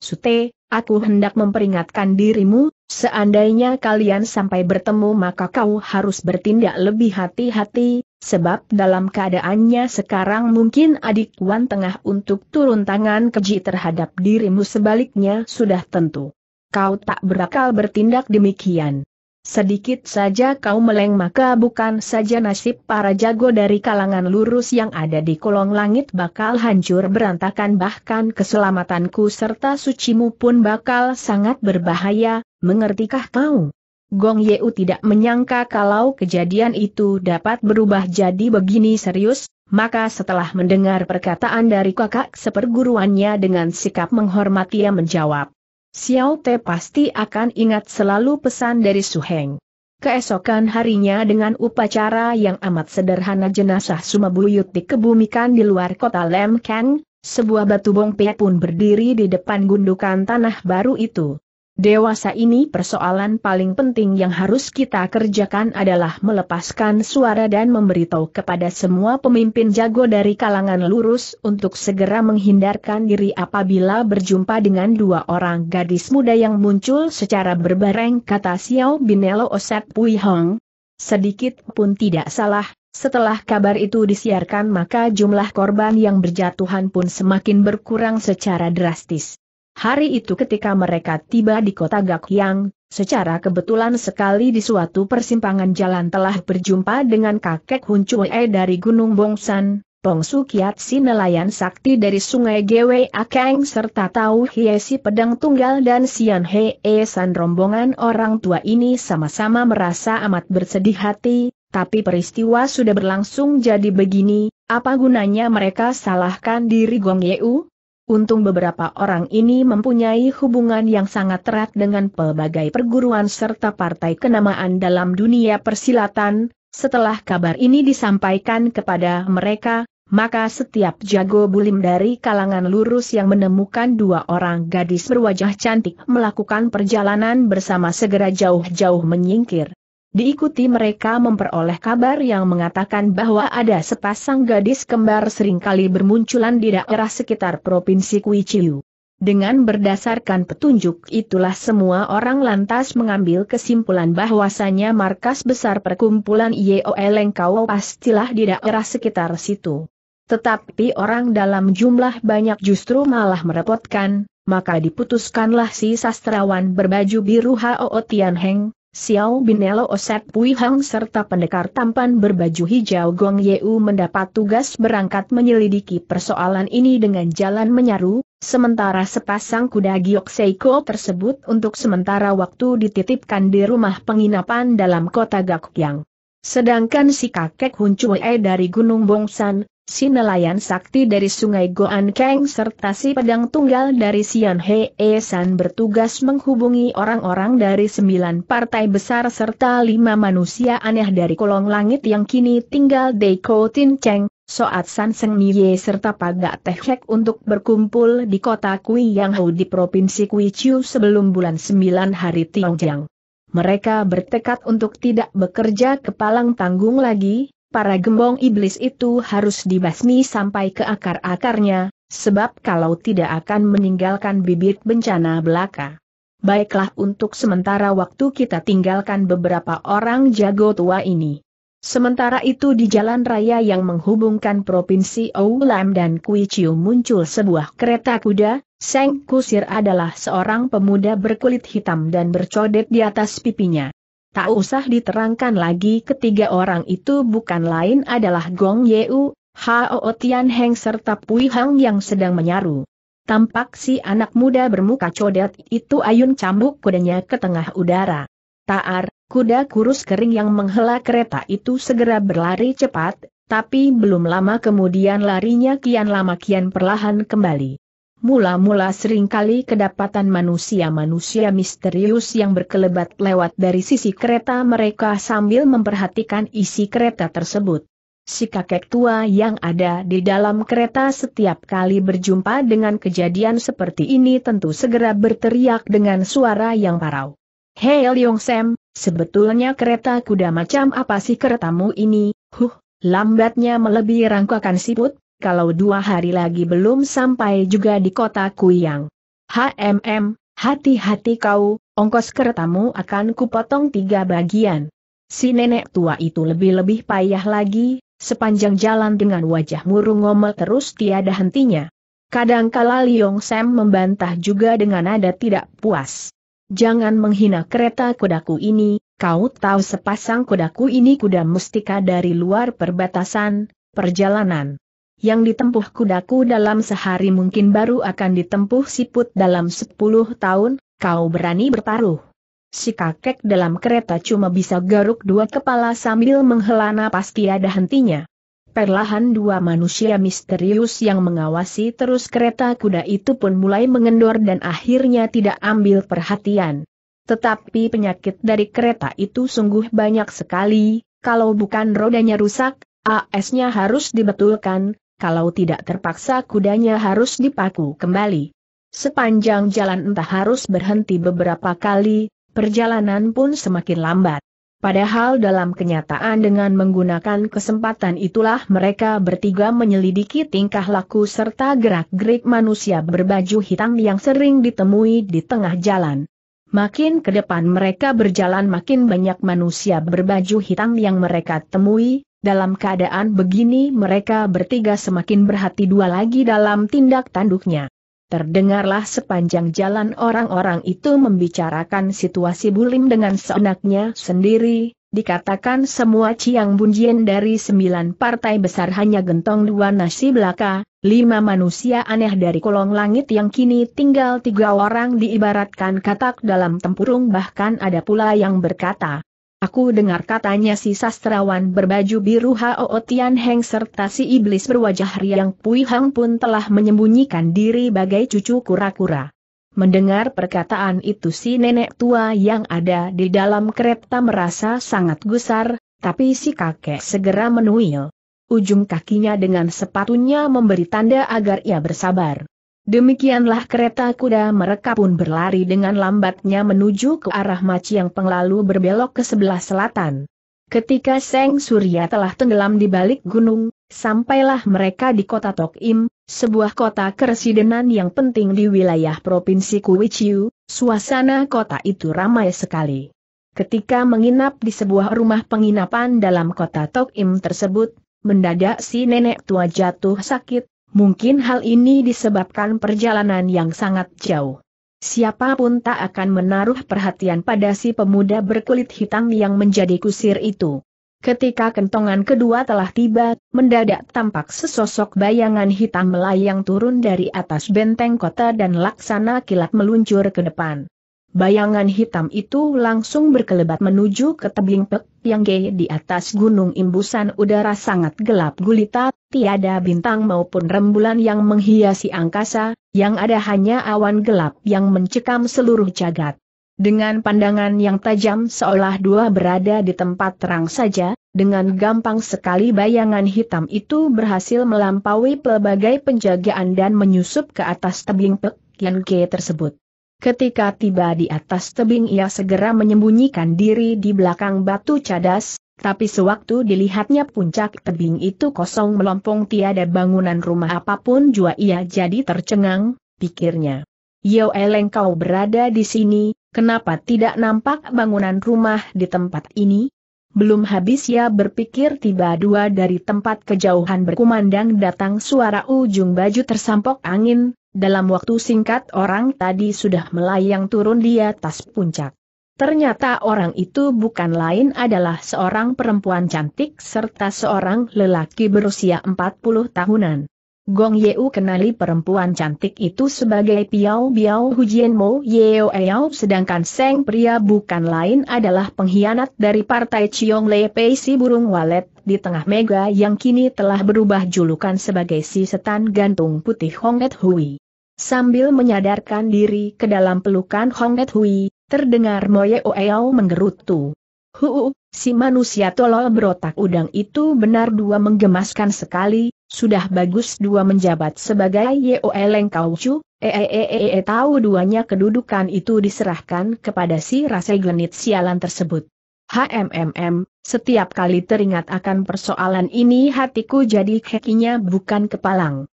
Sute, Aku hendak memperingatkan dirimu, seandainya kalian sampai bertemu maka kau harus bertindak lebih hati-hati, sebab dalam keadaannya sekarang mungkin adik Wan tengah untuk turun tangan keji terhadap dirimu sebaliknya sudah tentu. Kau tak berakal bertindak demikian. Sedikit saja kau meleng maka bukan saja nasib para jago dari kalangan lurus yang ada di kolong langit bakal hancur berantakan bahkan keselamatanku serta sucimu pun bakal sangat berbahaya, mengertikah kau? Gong Yeu tidak menyangka kalau kejadian itu dapat berubah jadi begini serius, maka setelah mendengar perkataan dari kakak seperguruannya dengan sikap menghormati ia menjawab. Xiao Te pasti akan ingat selalu pesan dari Su Heng. Keesokan harinya dengan upacara yang amat sederhana jenazah Suma Buyut dikebumikan di luar kota Lemkang, sebuah batu bongpe pun berdiri di depan gundukan tanah baru itu. Dewasa ini persoalan paling penting yang harus kita kerjakan adalah melepaskan suara dan memberitahu kepada semua pemimpin jago dari kalangan lurus untuk segera menghindarkan diri apabila berjumpa dengan dua orang gadis muda yang muncul secara berbareng kata Xiao Binelo Oset Pui Hong. Sedikit pun tidak salah, setelah kabar itu disiarkan maka jumlah korban yang berjatuhan pun semakin berkurang secara drastis. Hari itu ketika mereka tiba di kota Gakyang, secara kebetulan sekali di suatu persimpangan jalan telah berjumpa dengan kakek Hun Chue dari Gunung Bongsan, Pongsu Kiat si nelayan sakti dari sungai Gwe Akeng serta Tau Si pedang tunggal dan Sian E San rombongan orang tua ini sama-sama merasa amat bersedih hati, tapi peristiwa sudah berlangsung jadi begini, apa gunanya mereka salahkan diri Gong Yeu? Untung beberapa orang ini mempunyai hubungan yang sangat erat dengan pelbagai perguruan serta partai kenamaan dalam dunia persilatan, setelah kabar ini disampaikan kepada mereka, maka setiap jago bulim dari kalangan lurus yang menemukan dua orang gadis berwajah cantik melakukan perjalanan bersama segera jauh-jauh menyingkir. Diikuti mereka memperoleh kabar yang mengatakan bahwa ada sepasang gadis kembar seringkali bermunculan di daerah sekitar Provinsi Kuiciu. Dengan berdasarkan petunjuk itulah semua orang lantas mengambil kesimpulan bahwasannya markas besar perkumpulan Yeoelengkau pastilah di daerah sekitar situ. Tetapi orang dalam jumlah banyak justru malah merepotkan, maka diputuskanlah si sastrawan berbaju biru Hao Tianheng, Xiao Binelo Oset Pui Hang serta pendekar tampan berbaju hijau Gong Yeu mendapat tugas berangkat menyelidiki persoalan ini dengan jalan menyaru, sementara sepasang kuda Giok Seiko tersebut untuk sementara waktu dititipkan di rumah penginapan dalam kota Gakukyang. Sedangkan si kakek Hun Chue dari Gunung Bongsan, si nelayan sakti dari sungai Goan Keng serta si pedang tunggal dari Sian He e San bertugas menghubungi orang-orang dari sembilan partai besar serta lima manusia aneh dari kolong langit yang kini tinggal di Tin Cheng, Soat San Seng Nye serta Pagak Teh Hek untuk berkumpul di kota Kui Yang Hou di Provinsi Kui Chiu sebelum bulan 9 hari Tiongjiang. Mereka bertekad untuk tidak bekerja kepalang tanggung lagi, para gembong iblis itu harus dibasmi sampai ke akar-akarnya, sebab kalau tidak akan meninggalkan bibit bencana belaka. Baiklah untuk sementara waktu kita tinggalkan beberapa orang jago tua ini. Sementara itu di jalan raya yang menghubungkan Provinsi Oulam dan Kui muncul sebuah kereta kuda, Seng Kusir adalah seorang pemuda berkulit hitam dan bercodet di atas pipinya. Tak usah diterangkan lagi ketiga orang itu bukan lain adalah Gong Yeu, Hao Tian Heng serta Pui Hang yang sedang menyaru. Tampak si anak muda bermuka codet itu ayun cambuk kudanya ke tengah udara. Taar, kuda kurus kering yang menghela kereta itu segera berlari cepat, tapi belum lama kemudian larinya kian lama kian perlahan kembali. Mula-mula seringkali kedapatan manusia-manusia misterius yang berkelebat lewat dari sisi kereta mereka sambil memperhatikan isi kereta tersebut. Si kakek tua yang ada di dalam kereta setiap kali berjumpa dengan kejadian seperti ini tentu segera berteriak dengan suara yang parau. Hei Leong Sam, sebetulnya kereta kuda macam apa sih keretamu ini? Huh, lambatnya melebihi rangkakan siput, kalau dua hari lagi belum sampai juga di kota Kuyang. HMM, hati-hati kau, ongkos keretamu akan kupotong tiga bagian. Si nenek tua itu lebih-lebih payah lagi, sepanjang jalan dengan wajah murung ngomel terus tiada hentinya. Kadangkala Liong Sam membantah juga dengan nada tidak puas. Jangan menghina kereta kudaku ini, kau tahu sepasang kudaku ini kuda mustika dari luar perbatasan, perjalanan yang ditempuh kudaku dalam sehari mungkin baru akan ditempuh siput dalam sepuluh tahun, kau berani bertaruh. Si kakek dalam kereta cuma bisa garuk dua kepala sambil menghela napas tiada hentinya. Perlahan dua manusia misterius yang mengawasi terus kereta kuda itu pun mulai mengendor dan akhirnya tidak ambil perhatian. Tetapi penyakit dari kereta itu sungguh banyak sekali, kalau bukan rodanya rusak, AS-nya harus dibetulkan, kalau tidak terpaksa kudanya harus dipaku kembali. Sepanjang jalan entah harus berhenti beberapa kali, perjalanan pun semakin lambat. Padahal dalam kenyataan dengan menggunakan kesempatan itulah mereka bertiga menyelidiki tingkah laku serta gerak-gerik manusia berbaju hitam yang sering ditemui di tengah jalan. Makin ke depan mereka berjalan makin banyak manusia berbaju hitam yang mereka temui, dalam keadaan begini mereka bertiga semakin berhati dua lagi dalam tindak tanduknya. Terdengarlah sepanjang jalan orang-orang itu membicarakan situasi Bulim dengan seenaknya sendiri, dikatakan semua Ciang Bunjien dari sembilan partai besar hanya gentong dua nasi belaka, lima manusia aneh dari kolong langit yang kini tinggal tiga orang diibaratkan katak dalam tempurung bahkan ada pula yang berkata, Aku dengar katanya si sastrawan berbaju biru Hao Tian Heng serta si iblis berwajah riang Pui Hang pun telah menyembunyikan diri bagai cucu kura-kura. Mendengar perkataan itu si nenek tua yang ada di dalam kereta merasa sangat gusar, tapi si kakek segera menuil. Ujung kakinya dengan sepatunya memberi tanda agar ia bersabar. Demikianlah kereta kuda mereka pun berlari dengan lambatnya menuju ke arah Maci yang Penglalu berbelok ke sebelah selatan. Ketika Seng Surya telah tenggelam di balik gunung, sampailah mereka di kota Tokim, sebuah kota keresidenan yang penting di wilayah Provinsi Kuichiu, suasana kota itu ramai sekali. Ketika menginap di sebuah rumah penginapan dalam kota Tokim tersebut, mendadak si nenek tua jatuh sakit, Mungkin hal ini disebabkan perjalanan yang sangat jauh. Siapapun tak akan menaruh perhatian pada si pemuda berkulit hitam yang menjadi kusir itu. Ketika kentongan kedua telah tiba, mendadak tampak sesosok bayangan hitam melayang turun dari atas benteng kota dan laksana kilat meluncur ke depan. Bayangan hitam itu langsung berkelebat menuju ke tebing Pek Yang gay di atas gunung imbusan udara sangat gelap gulita, tiada bintang maupun rembulan yang menghiasi angkasa, yang ada hanya awan gelap yang mencekam seluruh jagat. Dengan pandangan yang tajam seolah dua berada di tempat terang saja, dengan gampang sekali bayangan hitam itu berhasil melampaui pelbagai penjagaan dan menyusup ke atas tebing Pek Yang gay tersebut. Ketika tiba di atas tebing ia segera menyembunyikan diri di belakang batu cadas, tapi sewaktu dilihatnya puncak tebing itu kosong melompong tiada bangunan rumah apapun jua ia jadi tercengang, pikirnya. Yo Eleng kau berada di sini, kenapa tidak nampak bangunan rumah di tempat ini? Belum habis ia berpikir tiba dua dari tempat kejauhan berkumandang datang suara ujung baju tersampok angin, dalam waktu singkat orang tadi sudah melayang turun di atas puncak. Ternyata orang itu bukan lain adalah seorang perempuan cantik serta seorang lelaki berusia 40 tahunan. Gong Yeu kenali perempuan cantik itu sebagai Piao Biao Jian Mo Yeo Eyao sedangkan Seng pria bukan lain adalah pengkhianat dari partai Chiong Le Pei si burung walet di tengah mega yang kini telah berubah julukan sebagai si setan gantung putih Honget Hui. Sambil menyadarkan diri ke dalam pelukan Hong Net Hui, terdengar Moye Oeo menggerutu. Huu, si manusia tolol berotak udang itu benar dua menggemaskan sekali, sudah bagus dua menjabat sebagai Yoe Leng Kau Chu, e, e, e, tahu duanya kedudukan itu diserahkan kepada si Rasel Genit sialan tersebut. HMMM, setiap kali teringat akan persoalan ini hatiku jadi kekinya bukan kepalang.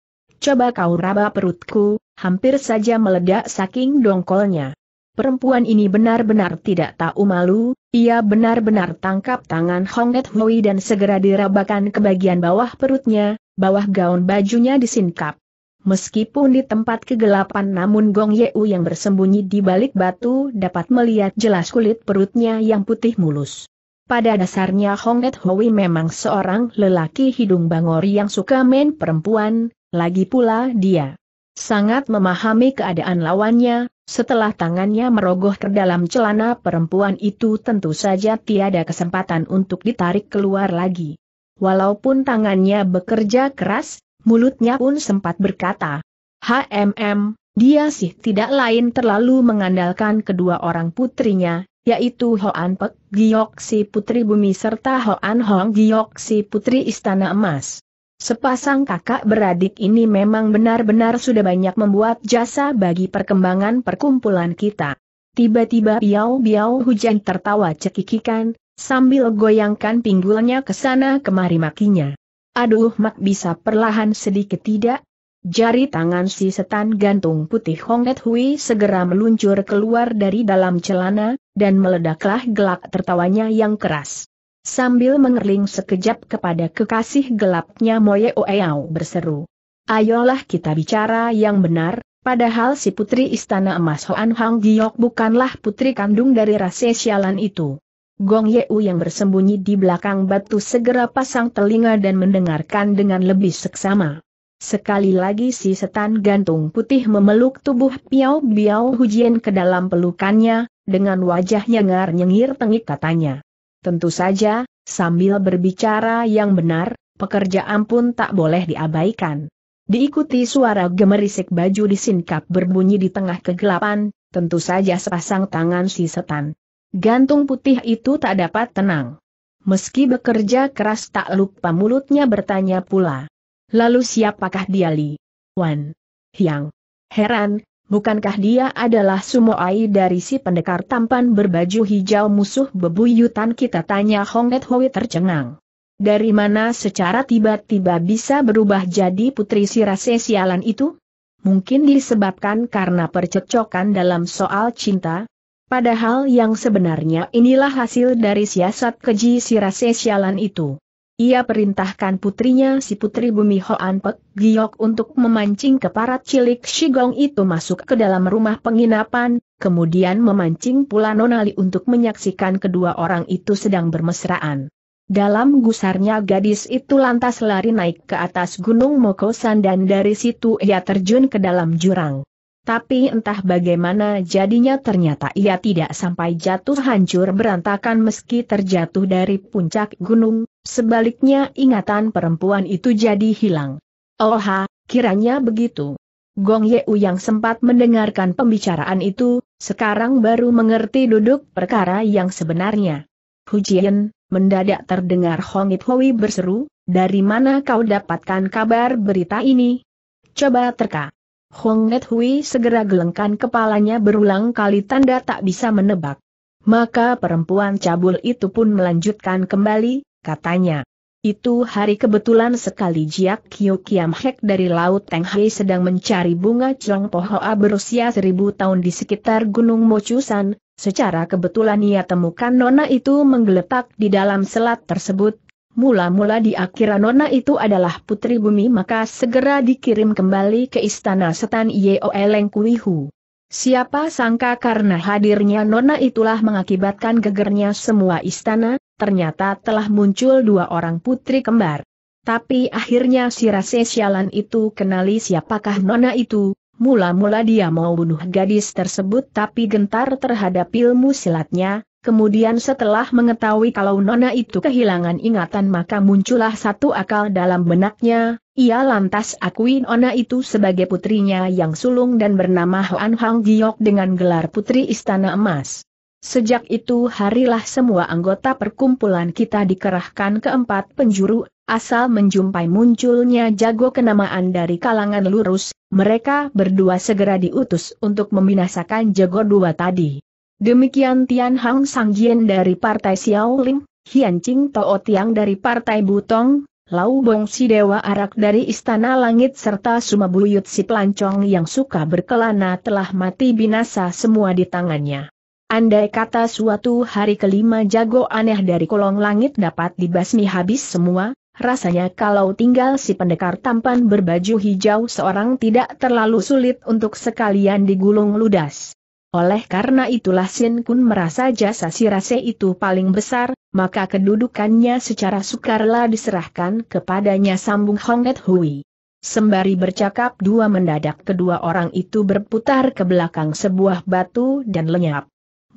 Coba kau raba perutku, hampir saja meledak saking dongkolnya. Perempuan ini benar-benar tidak tahu malu, ia benar-benar tangkap tangan Hong Et Hui dan segera dirabakan ke bagian bawah perutnya, bawah gaun bajunya disingkap. Meskipun di tempat kegelapan namun Gong Ye Yeu yang bersembunyi di balik batu dapat melihat jelas kulit perutnya yang putih mulus. Pada dasarnya Hong Et Hui memang seorang lelaki hidung bangor yang suka main perempuan, lagi pula dia sangat memahami keadaan lawannya, setelah tangannya merogoh ke dalam celana perempuan itu tentu saja tiada kesempatan untuk ditarik keluar lagi. Walaupun tangannya bekerja keras, mulutnya pun sempat berkata, HMM, dia sih tidak lain terlalu mengandalkan kedua orang putrinya, yaitu Hoan Pek Giok si putri bumi serta Hoan Hong Giok si putri istana emas. Sepasang kakak beradik ini memang benar-benar sudah banyak membuat jasa bagi perkembangan perkumpulan kita. Tiba-tiba biau-biau hujan tertawa cekikikan, sambil goyangkan pinggulnya ke sana kemari makinya. Aduh mak bisa perlahan sedikit tidak? Jari tangan si setan gantung putih Hong Honget Hui segera meluncur keluar dari dalam celana, dan meledaklah gelak tertawanya yang keras. Sambil mengerling sekejap kepada kekasih gelapnya Moye Oeau berseru. Ayolah kita bicara yang benar, padahal si putri istana emas Hoan Hang Giok bukanlah putri kandung dari rase sialan itu. Gong Yeu yang bersembunyi di belakang batu segera pasang telinga dan mendengarkan dengan lebih seksama. Sekali lagi si setan gantung putih memeluk tubuh Piao Biao Hujian ke dalam pelukannya, dengan wajah nyengar-nyengir tengik katanya. Tentu saja, sambil berbicara yang benar, pekerjaan pun tak boleh diabaikan. Diikuti suara gemerisik baju disingkap berbunyi di tengah kegelapan, tentu saja sepasang tangan si setan. Gantung putih itu tak dapat tenang. Meski bekerja keras tak lupa mulutnya bertanya pula. Lalu siapakah dia Li? Wan. Hyang. Heran, Bukankah dia adalah sumoai dari si pendekar tampan berbaju hijau musuh bebuyutan kita tanya Hong Net Hoi tercengang. Dari mana secara tiba-tiba bisa berubah jadi putri si rase sialan itu? Mungkin disebabkan karena percekcokan dalam soal cinta, Padahal yang sebenarnya inilah hasil dari siasat keji si rase sialan itu. Ia perintahkan putrinya si putri bumi Hoan Pek Giok untuk memancing keparat cilik Shigong itu masuk ke dalam rumah penginapan, kemudian memancing pula Nonali untuk menyaksikan kedua orang itu sedang bermesraan. Dalam gusarnya gadis itu lantas lari naik ke atas gunung Mokosan dan dari situ ia terjun ke dalam jurang. Tapi entah bagaimana jadinya ternyata ia tidak sampai jatuh hancur berantakan meski terjatuh dari puncak gunung, sebaliknya ingatan perempuan itu jadi hilang. Oha, kiranya begitu. Gong Yeu yang sempat mendengarkan pembicaraan itu, sekarang baru mengerti duduk perkara yang sebenarnya. Hu Jian, mendadak terdengar Hong It Hui berseru, dari mana kau dapatkan kabar berita ini? Coba terka. Hong Net Hui segera gelengkan kepalanya berulang kali tanda tak bisa menebak. Maka perempuan cabul itu pun melanjutkan kembali, katanya. Itu hari kebetulan sekali Jiak Kiu Kiam Hek dari Laut Teng Hai sedang mencari bunga Chong Pohoa berusia seribu tahun di sekitar Gunung Mochusan, secara kebetulan ia temukan nona itu menggeletak di dalam selat tersebut, Mula-mula di akhiran nona itu adalah putri bumi maka segera dikirim kembali ke istana setan Yeo Eleng Kuihu. Siapa sangka karena hadirnya nona itulah mengakibatkan gegernya semua istana, ternyata telah muncul dua orang putri kembar. Tapi akhirnya si Rase Sialan itu kenali siapakah nona itu, mula-mula dia mau bunuh gadis tersebut tapi gentar terhadap ilmu silatnya, Kemudian setelah mengetahui kalau Nona itu kehilangan ingatan maka muncullah satu akal dalam benaknya, ia lantas akui Nona itu sebagai putrinya yang sulung dan bernama Hoan Hang Giok dengan gelar Putri Istana Emas. Sejak itu harilah semua anggota perkumpulan kita dikerahkan ke empat penjuru, asal menjumpai munculnya jago kenamaan dari kalangan lurus, mereka berdua segera diutus untuk membinasakan jago dua tadi. Demikian Tian Hang Jian dari Partai Xiaoling, Hian Ching Tao Tiang dari Partai Butong, Lau Bong Si Dewa Arak dari Istana Langit serta Buyut si pelancong yang suka berkelana telah mati binasa semua di tangannya. Andai kata suatu hari kelima jago aneh dari kolong langit dapat dibasmi habis semua, rasanya kalau tinggal si pendekar tampan berbaju hijau seorang tidak terlalu sulit untuk sekalian digulung ludas. Oleh karena itulah Sin Kun merasa jasa Sirase itu paling besar, maka kedudukannya secara sukarela diserahkan kepadanya sambung Honget Hui. Sembari bercakap dua mendadak kedua orang itu berputar ke belakang sebuah batu dan lenyap.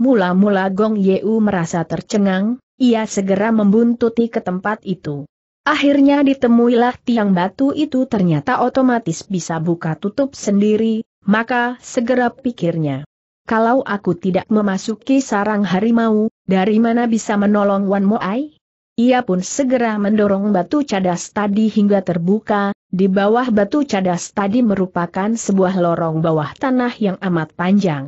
Mula-mula Gong Yeu merasa tercengang, ia segera membuntuti ke tempat itu. Akhirnya ditemuilah tiang batu itu ternyata otomatis bisa buka tutup sendiri, maka segera pikirnya kalau aku tidak memasuki sarang harimau, dari mana bisa menolong Wan Moai? Ia pun segera mendorong batu cadas tadi hingga terbuka, di bawah batu cadas tadi merupakan sebuah lorong bawah tanah yang amat panjang.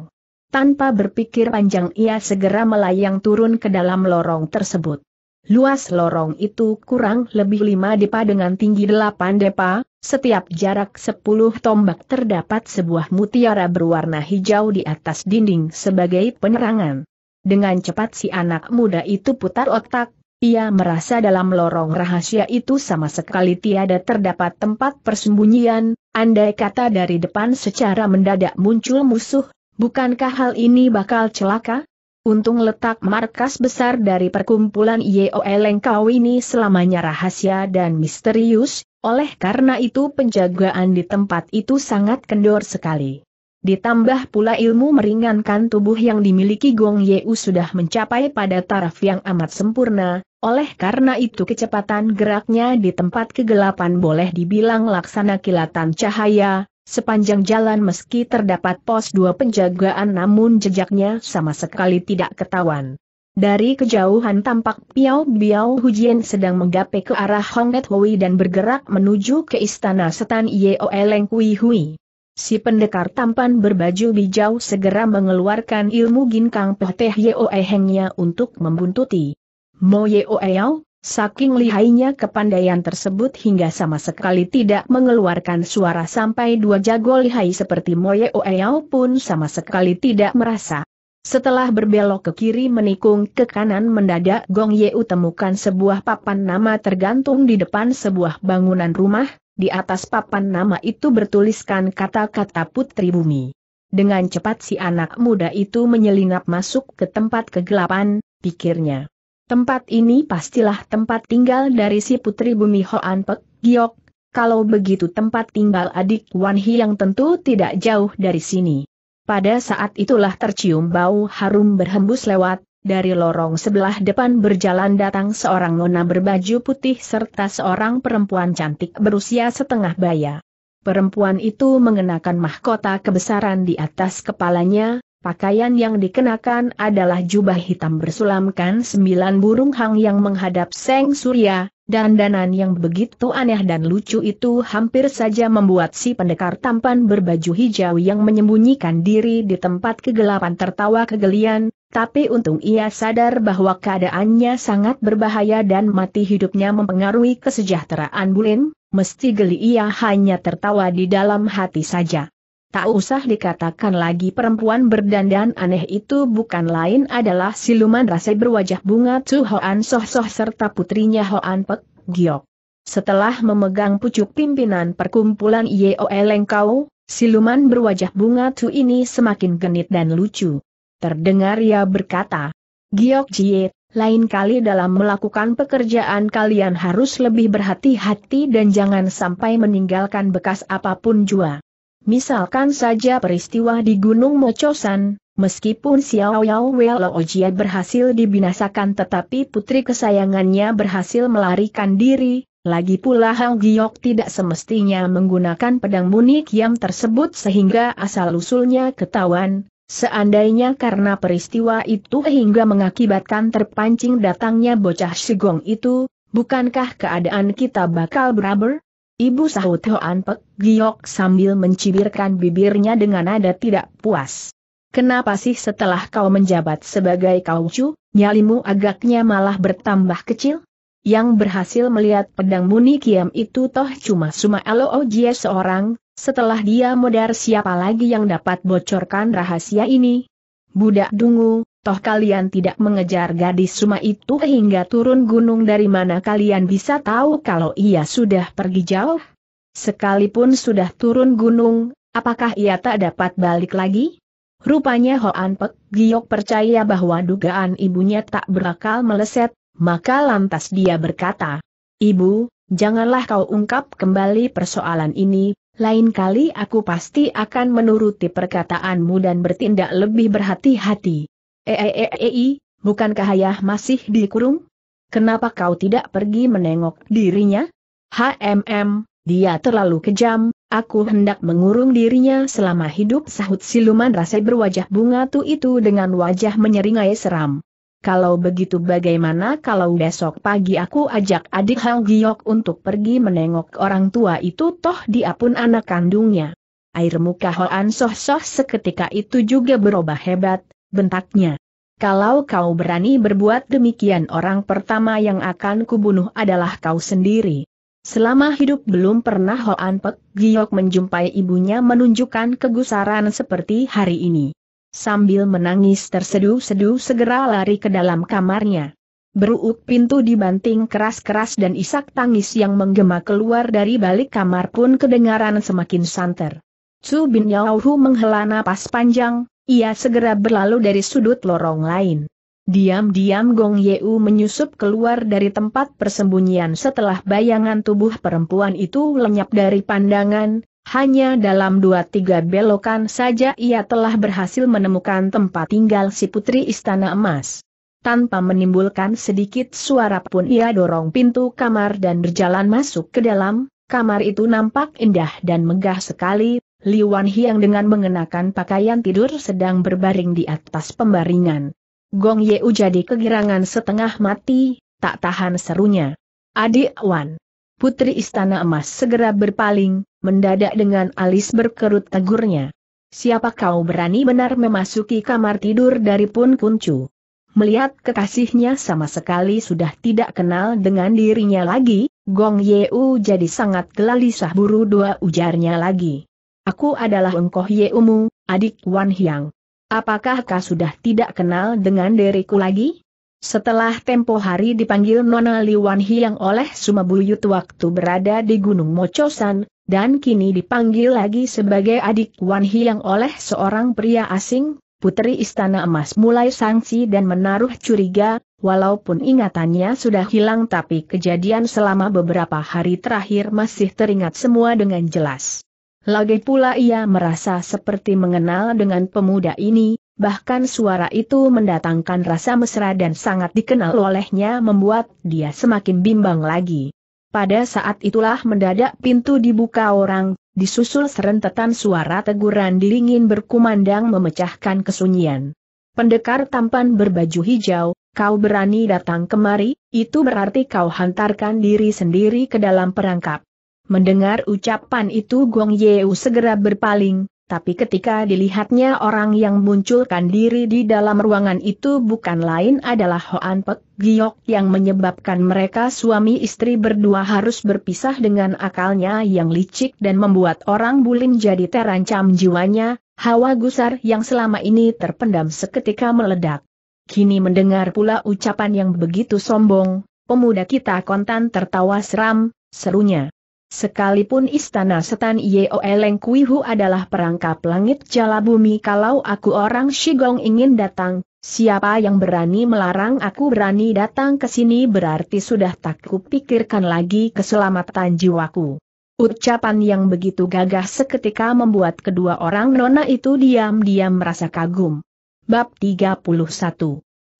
Tanpa berpikir panjang ia segera melayang turun ke dalam lorong tersebut. Luas lorong itu kurang lebih lima depa dengan tinggi delapan depa, setiap jarak sepuluh tombak terdapat sebuah mutiara berwarna hijau di atas dinding sebagai penerangan. Dengan cepat si anak muda itu putar otak, ia merasa dalam lorong rahasia itu sama sekali tiada terdapat tempat persembunyian, andai kata dari depan secara mendadak muncul musuh, bukankah hal ini bakal celaka? Untung letak markas besar dari perkumpulan YOE Lengkau ini selamanya rahasia dan misterius, oleh karena itu penjagaan di tempat itu sangat kendor sekali. Ditambah pula ilmu meringankan tubuh yang dimiliki Gong Yeu sudah mencapai pada taraf yang amat sempurna, oleh karena itu kecepatan geraknya di tempat kegelapan boleh dibilang laksana kilatan cahaya, Sepanjang jalan meski terdapat pos dua penjagaan namun jejaknya sama sekali tidak ketahuan. Dari kejauhan tampak Piao Biao Hujian sedang menggapai ke arah Hong Hongket Hui dan bergerak menuju ke istana setan Yeo Eleng Kui Hui. Si pendekar tampan berbaju hijau segera mengeluarkan ilmu ginkang peteh Yeo Ehengnya untuk membuntuti. Mo Yeo Eau, Saking lihainya kepandaian tersebut hingga sama sekali tidak mengeluarkan suara sampai dua jago lihai seperti Moye Oeyao pun sama sekali tidak merasa. Setelah berbelok ke kiri menikung ke kanan mendadak Gong Yeu temukan sebuah papan nama tergantung di depan sebuah bangunan rumah, di atas papan nama itu bertuliskan kata-kata putri bumi. Dengan cepat si anak muda itu menyelinap masuk ke tempat kegelapan, pikirnya. Tempat ini pastilah tempat tinggal dari si putri bumi Hoan Pek, Giok, kalau begitu tempat tinggal adik Wan Hi yang tentu tidak jauh dari sini. Pada saat itulah tercium bau harum berhembus lewat, dari lorong sebelah depan berjalan datang seorang nona berbaju putih serta seorang perempuan cantik berusia setengah baya. Perempuan itu mengenakan mahkota kebesaran di atas kepalanya, Pakaian yang dikenakan adalah jubah hitam bersulamkan sembilan burung hang yang menghadap Seng Surya, dandanan yang begitu aneh dan lucu itu hampir saja membuat si pendekar tampan berbaju hijau yang menyembunyikan diri di tempat kegelapan tertawa kegelian, tapi untung ia sadar bahwa keadaannya sangat berbahaya dan mati hidupnya mempengaruhi kesejahteraan Bulin, mesti geli ia hanya tertawa di dalam hati saja. Tak usah dikatakan lagi perempuan berdandan aneh itu bukan lain adalah siluman rasa berwajah bunga Tu Hoan Soh Soh serta putrinya Hoan Pek, Giok. Setelah memegang pucuk pimpinan perkumpulan Yeo Elengkau, siluman berwajah bunga Tu ini semakin genit dan lucu. Terdengar ia berkata, Giok Jie, lain kali dalam melakukan pekerjaan kalian harus lebih berhati-hati dan jangan sampai meninggalkan bekas apapun jua. Misalkan saja peristiwa di Gunung Mocosan, meskipun Xiao Yao Welo Ojia berhasil dibinasakan tetapi putri kesayangannya berhasil melarikan diri, lagi pula Hang Giok tidak semestinya menggunakan pedang munik yang tersebut sehingga asal-usulnya ketahuan, seandainya karena peristiwa itu hingga mengakibatkan terpancing datangnya bocah segong itu, bukankah keadaan kita bakal beraber? Ibu sahut Hoan Pek Giok sambil mencibirkan bibirnya dengan nada tidak puas. Kenapa sih setelah kau menjabat sebagai kaucu, nyalimu agaknya malah bertambah kecil? Yang berhasil melihat pedang muni kiam itu toh cuma Suma Loo oh seorang, setelah dia modar siapa lagi yang dapat bocorkan rahasia ini? Budak dungu, Toh kalian tidak mengejar gadis Suma itu hingga turun gunung dari mana kalian bisa tahu kalau ia sudah pergi jauh? Sekalipun sudah turun gunung, apakah ia tak dapat balik lagi? Rupanya Hoan Pek Giok percaya bahwa dugaan ibunya tak berakal meleset, maka lantas dia berkata, Ibu, janganlah kau ungkap kembali persoalan ini, lain kali aku pasti akan menuruti perkataanmu dan bertindak lebih berhati-hati ei, bukankah ayah masih dikurung? Kenapa kau tidak pergi menengok dirinya? HMM, dia terlalu kejam, aku hendak mengurung dirinya selama hidup sahut siluman rasa berwajah bunga tu itu dengan wajah menyeringai seram. Kalau begitu bagaimana kalau besok pagi aku ajak adik Hang Giok untuk pergi menengok orang tua itu toh dia pun anak kandungnya. Air muka Hoan Soh Soh seketika itu juga berubah hebat, bentaknya. Kalau kau berani berbuat demikian orang pertama yang akan kubunuh adalah kau sendiri. Selama hidup belum pernah Hoan Pek Giok menjumpai ibunya menunjukkan kegusaran seperti hari ini. Sambil menangis terseduh-seduh segera lari ke dalam kamarnya. Beruuk pintu dibanting keras-keras dan isak tangis yang menggema keluar dari balik kamar pun kedengaran semakin santer. Su Bin Yauhu menghela napas panjang, ia segera berlalu dari sudut lorong lain. Diam-diam Gong Yeu menyusup keluar dari tempat persembunyian setelah bayangan tubuh perempuan itu lenyap dari pandangan, hanya dalam dua tiga belokan saja ia telah berhasil menemukan tempat tinggal si putri istana emas. Tanpa menimbulkan sedikit suara pun ia dorong pintu kamar dan berjalan masuk ke dalam, kamar itu nampak indah dan megah sekali, Li Wan Hiang dengan mengenakan pakaian tidur sedang berbaring di atas pembaringan. Gong Yeu jadi kegirangan setengah mati, tak tahan serunya. Adik Wan. Putri Istana Emas segera berpaling, mendadak dengan alis berkerut tegurnya. Siapa kau berani benar memasuki kamar tidur dari Pun Kuncu? Melihat kekasihnya sama sekali sudah tidak kenal dengan dirinya lagi, Gong Yeu jadi sangat gelisah buru dua ujarnya lagi. Aku adalah Engkoh Yeumu, adik Wan Hyang. Apakah kau sudah tidak kenal dengan diriku lagi? Setelah tempo hari dipanggil Nona Li Wan Hyang oleh Sumabuyut waktu berada di Gunung Mochosan, dan kini dipanggil lagi sebagai adik Wan Hyang oleh seorang pria asing, Putri Istana Emas mulai sangsi dan menaruh curiga, walaupun ingatannya sudah hilang tapi kejadian selama beberapa hari terakhir masih teringat semua dengan jelas. Lagi pula ia merasa seperti mengenal dengan pemuda ini, bahkan suara itu mendatangkan rasa mesra dan sangat dikenal olehnya membuat dia semakin bimbang lagi. Pada saat itulah mendadak pintu dibuka orang, disusul serentetan suara teguran dingin berkumandang memecahkan kesunyian. Pendekar tampan berbaju hijau, kau berani datang kemari, itu berarti kau hantarkan diri sendiri ke dalam perangkap. Mendengar ucapan itu Gong Yeu segera berpaling, tapi ketika dilihatnya orang yang munculkan diri di dalam ruangan itu bukan lain adalah Hoan Pek Giok yang menyebabkan mereka suami istri berdua harus berpisah dengan akalnya yang licik dan membuat orang bulim jadi terancam jiwanya, hawa gusar yang selama ini terpendam seketika meledak. Kini mendengar pula ucapan yang begitu sombong, pemuda kita kontan tertawa seram, serunya. Sekalipun istana setan Yeo Kuihu adalah perangkap langit jala bumi kalau aku orang Shigong ingin datang, siapa yang berani melarang aku berani datang ke sini berarti sudah tak kupikirkan lagi keselamatan jiwaku. Ucapan yang begitu gagah seketika membuat kedua orang nona itu diam-diam merasa kagum. Bab 31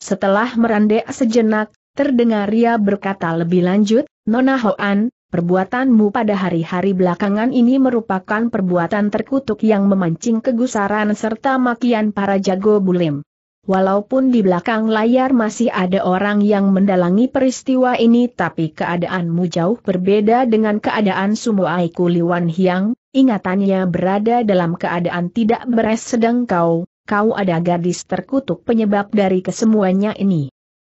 Setelah merendek sejenak, terdengar ia berkata lebih lanjut, Nona Hoan, Perbuatanmu pada hari-hari belakangan ini merupakan perbuatan terkutuk yang memancing kegusaran serta makian para jago bulim. Walaupun di belakang layar masih ada orang yang mendalangi peristiwa ini tapi keadaanmu jauh berbeda dengan keadaan Aiku Liwan Hiang, ingatannya berada dalam keadaan tidak beres sedang kau, kau ada gadis terkutuk penyebab dari kesemuanya ini.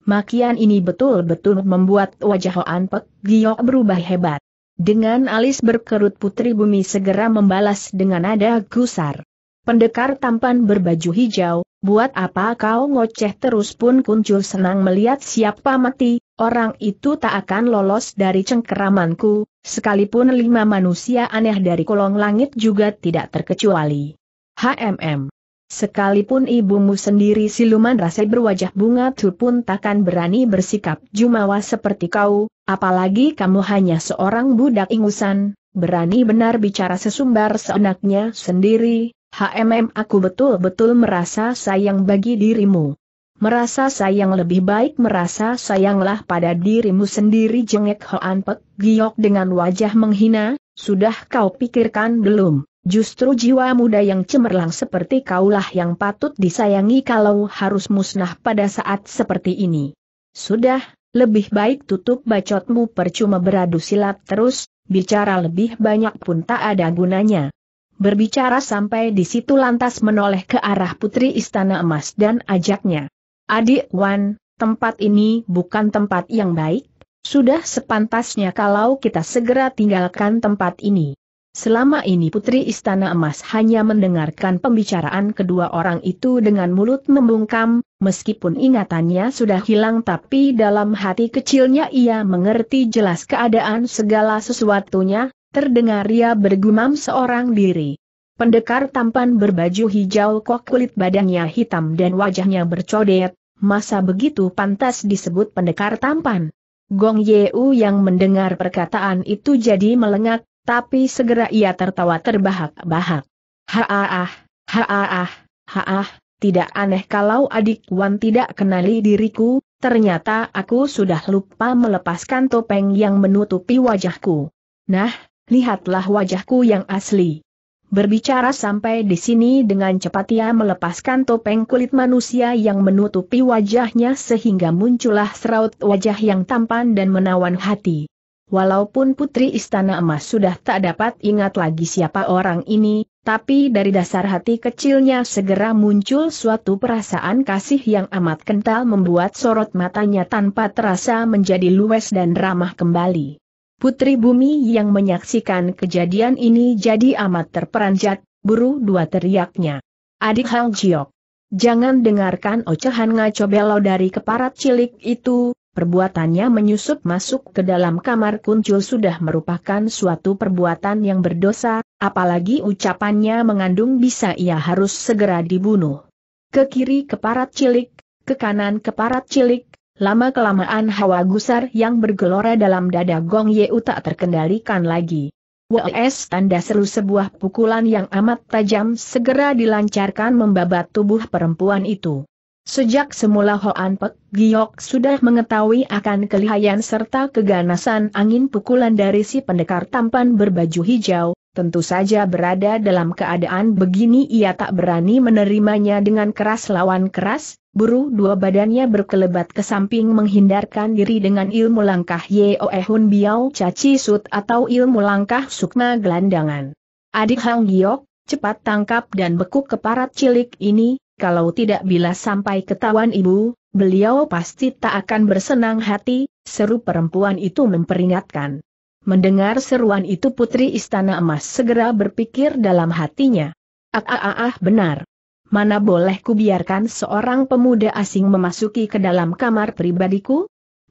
Makian ini betul-betul membuat wajah Hoan Pek Giok berubah hebat. Dengan alis berkerut putri bumi segera membalas dengan nada gusar. Pendekar tampan berbaju hijau, buat apa kau ngoceh terus pun kuncul senang melihat siapa mati, orang itu tak akan lolos dari cengkeramanku, sekalipun lima manusia aneh dari kolong langit juga tidak terkecuali. HMM Sekalipun ibumu sendiri siluman rasa berwajah bunga tu pun takkan berani bersikap jumawa seperti kau, apalagi kamu hanya seorang budak ingusan, berani benar bicara sesumbar seenaknya sendiri, HMM aku betul-betul merasa sayang bagi dirimu. Merasa sayang lebih baik merasa sayanglah pada dirimu sendiri jengek Hoan Pek giok dengan wajah menghina, sudah kau pikirkan belum? Justru jiwa muda yang cemerlang seperti kaulah yang patut disayangi kalau harus musnah pada saat seperti ini. Sudah, lebih baik tutup bacotmu percuma beradu silat terus, bicara lebih banyak pun tak ada gunanya. Berbicara sampai di situ lantas menoleh ke arah putri istana emas dan ajaknya. Adik Wan, tempat ini bukan tempat yang baik, sudah sepantasnya kalau kita segera tinggalkan tempat ini. Selama ini Putri Istana Emas hanya mendengarkan pembicaraan kedua orang itu dengan mulut membungkam, meskipun ingatannya sudah hilang tapi dalam hati kecilnya ia mengerti jelas keadaan segala sesuatunya, terdengar ia bergumam seorang diri. Pendekar tampan berbaju hijau kok kulit badannya hitam dan wajahnya bercodet, masa begitu pantas disebut pendekar tampan. Gong Yeu yang mendengar perkataan itu jadi melengak, tapi segera ia tertawa terbahak-bahak. haah, haah, haah. tidak aneh kalau adik Wan tidak kenali diriku, ternyata aku sudah lupa melepaskan topeng yang menutupi wajahku. Nah, lihatlah wajahku yang asli. Berbicara sampai di sini dengan cepat ia melepaskan topeng kulit manusia yang menutupi wajahnya sehingga muncullah seraut wajah yang tampan dan menawan hati. Walaupun putri istana emas sudah tak dapat ingat lagi siapa orang ini, tapi dari dasar hati kecilnya segera muncul suatu perasaan kasih yang amat kental membuat sorot matanya tanpa terasa menjadi luwes dan ramah kembali. Putri Bumi yang menyaksikan kejadian ini jadi amat terperanjat, buru dua teriaknya. Adik Hang Jiok. Jangan dengarkan ocehan ngaco belo dari keparat cilik itu, perbuatannya menyusup masuk ke dalam kamar kuncul sudah merupakan suatu perbuatan yang berdosa, apalagi ucapannya mengandung bisa ia harus segera dibunuh. Ke kiri keparat cilik, ke kanan keparat cilik, lama-kelamaan hawa gusar yang bergelora dalam dada Gong Yeu tak terkendalikan lagi. WS tanda seru sebuah pukulan yang amat tajam segera dilancarkan membabat tubuh perempuan itu. Sejak semula Hoan Pek Giok sudah mengetahui akan kelihayan serta keganasan angin pukulan dari si pendekar tampan berbaju hijau, tentu saja berada dalam keadaan begini ia tak berani menerimanya dengan keras lawan keras, buru dua badannya berkelebat ke samping menghindarkan diri dengan ilmu langkah Yeoe Hun Biao Caci Sut atau ilmu langkah Sukma Gelandangan. Adik Hang Giok, cepat tangkap dan bekuk keparat cilik ini, kalau tidak bila sampai ketahuan ibu, beliau pasti tak akan bersenang hati, seru perempuan itu memperingatkan. Mendengar seruan itu putri istana emas segera berpikir dalam hatinya. Ah, ah, ah, ah benar. Mana boleh kubiarkan seorang pemuda asing memasuki ke dalam kamar pribadiku?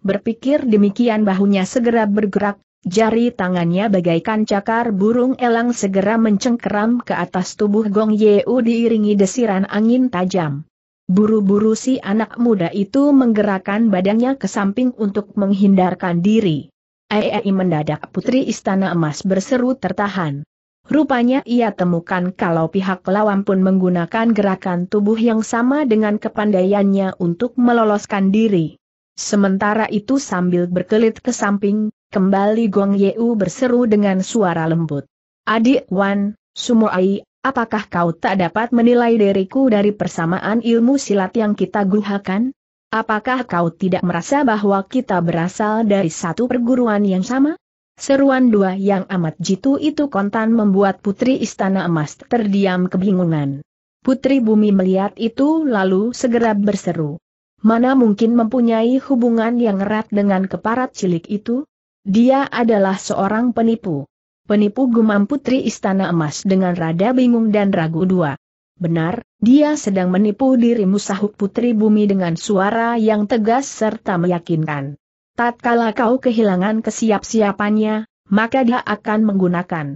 Berpikir demikian bahunya segera bergerak, Jari tangannya bagaikan cakar burung elang segera mencengkeram ke atas tubuh Gong Yeu diiringi desiran angin tajam. Buru-buru si anak muda itu menggerakkan badannya ke samping untuk menghindarkan diri. Ei mendadak putri istana emas berseru tertahan. Rupanya ia temukan kalau pihak lawan pun menggunakan gerakan tubuh yang sama dengan kepandaiannya untuk meloloskan diri. Sementara itu sambil berkelit ke samping, Kembali Gong Yeu berseru dengan suara lembut. Adik Wan, Sumuai, apakah kau tak dapat menilai diriku dari persamaan ilmu silat yang kita guhakan? Apakah kau tidak merasa bahwa kita berasal dari satu perguruan yang sama? Seruan dua yang amat jitu itu kontan membuat putri istana emas terdiam kebingungan. Putri bumi melihat itu lalu segera berseru. Mana mungkin mempunyai hubungan yang erat dengan keparat cilik itu? Dia adalah seorang penipu. Penipu gumam putri istana emas dengan rada bingung dan ragu dua. Benar, dia sedang menipu dirimu sahut putri bumi dengan suara yang tegas serta meyakinkan. Tatkala kau kehilangan kesiapsiapannya, maka dia akan menggunakan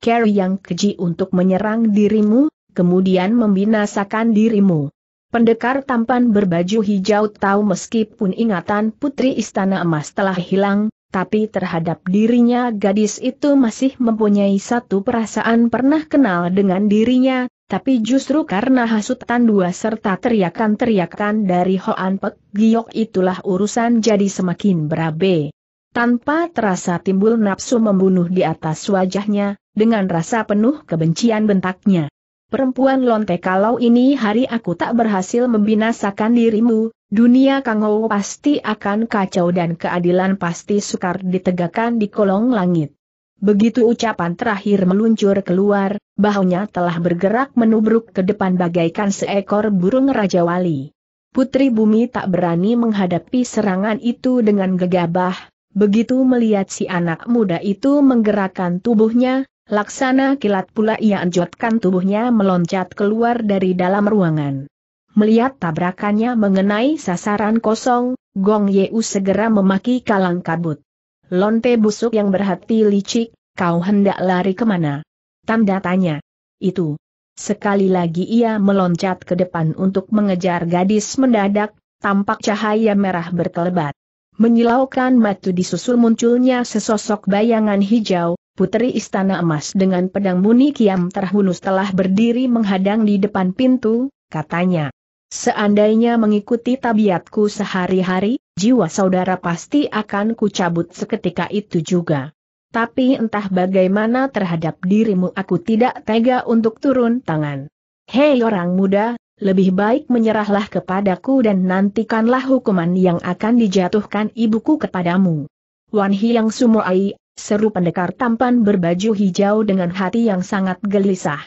Carry yang keji untuk menyerang dirimu, kemudian membinasakan dirimu. Pendekar tampan berbaju hijau tahu meskipun ingatan putri istana emas telah hilang, tapi terhadap dirinya gadis itu masih mempunyai satu perasaan pernah kenal dengan dirinya, tapi justru karena hasutan dua serta teriakan-teriakan dari Hoan Pek Giok itulah urusan jadi semakin berabe. Tanpa terasa timbul nafsu membunuh di atas wajahnya, dengan rasa penuh kebencian bentaknya. Perempuan lonte kalau ini hari aku tak berhasil membinasakan dirimu, dunia kangau pasti akan kacau dan keadilan pasti sukar ditegakkan di kolong langit. Begitu ucapan terakhir meluncur keluar, bahunya telah bergerak menubruk ke depan bagaikan seekor burung Raja Wali. Putri Bumi tak berani menghadapi serangan itu dengan gegabah, begitu melihat si anak muda itu menggerakkan tubuhnya, Laksana kilat pula ia anjutkan tubuhnya meloncat keluar dari dalam ruangan. Melihat tabrakannya mengenai sasaran kosong, Gong Yeu segera memaki kalang kabut. Lonte busuk yang berhati licik, kau hendak lari kemana? Tanda tanya. Itu. Sekali lagi ia meloncat ke depan untuk mengejar gadis mendadak, tampak cahaya merah berkelebat. Menyilaukan matu disusul munculnya sesosok bayangan hijau, Putri Istana Emas dengan pedang muni kiam terhunus telah berdiri menghadang di depan pintu, katanya. Seandainya mengikuti tabiatku sehari-hari, jiwa saudara pasti akan kucabut seketika itu juga. Tapi entah bagaimana terhadap dirimu aku tidak tega untuk turun tangan. Hei orang muda, lebih baik menyerahlah kepadaku dan nantikanlah hukuman yang akan dijatuhkan ibuku kepadamu. Wan Hiang Sumoai, seru pendekar tampan berbaju hijau dengan hati yang sangat gelisah.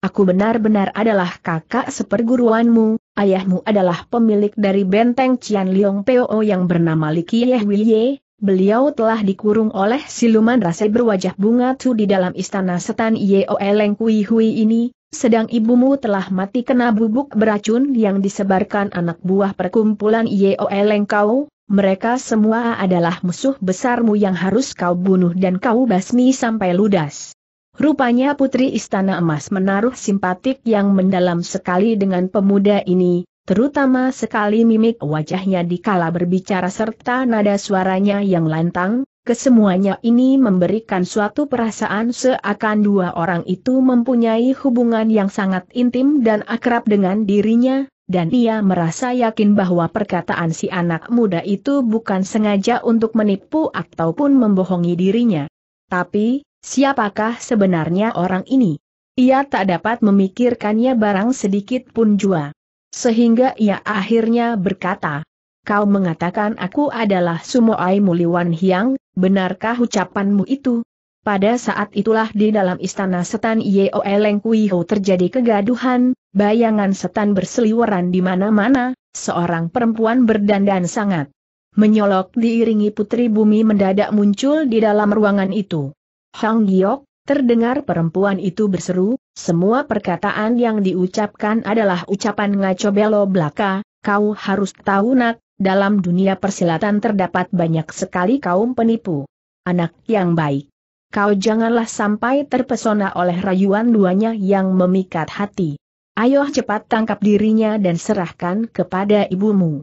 Aku benar-benar adalah kakak seperguruanmu, ayahmu adalah pemilik dari benteng Cian Liong Peo yang bernama Liki Yehwiye, beliau telah dikurung oleh siluman rasa berwajah bunga tu di dalam istana setan Yeo Eleng Kui Hui ini, sedang ibumu telah mati kena bubuk beracun yang disebarkan anak buah perkumpulan Yeo Eleng Kau, mereka semua adalah musuh besarmu yang harus kau bunuh dan kau basmi sampai ludas. Rupanya Putri Istana Emas menaruh simpatik yang mendalam sekali dengan pemuda ini, terutama sekali mimik wajahnya dikala berbicara serta nada suaranya yang lantang, kesemuanya ini memberikan suatu perasaan seakan dua orang itu mempunyai hubungan yang sangat intim dan akrab dengan dirinya, dan ia merasa yakin bahwa perkataan si anak muda itu bukan sengaja untuk menipu ataupun membohongi dirinya. Tapi, siapakah sebenarnya orang ini? Ia tak dapat memikirkannya barang sedikit pun jua. Sehingga ia akhirnya berkata, Kau mengatakan aku adalah Sumoai Muliwan Hyang, benarkah ucapanmu itu? Pada saat itulah di dalam istana setan Yeo Eleng Kuiho terjadi kegaduhan, bayangan setan berseliweran di mana-mana, seorang perempuan berdandan sangat menyolok diiringi putri bumi mendadak muncul di dalam ruangan itu. Hang Giok, terdengar perempuan itu berseru, semua perkataan yang diucapkan adalah ucapan ngaco belo belaka, kau harus tahu nak, dalam dunia persilatan terdapat banyak sekali kaum penipu. Anak yang baik. Kau janganlah sampai terpesona oleh rayuan duanya yang memikat hati. Ayo cepat tangkap dirinya dan serahkan kepada ibumu.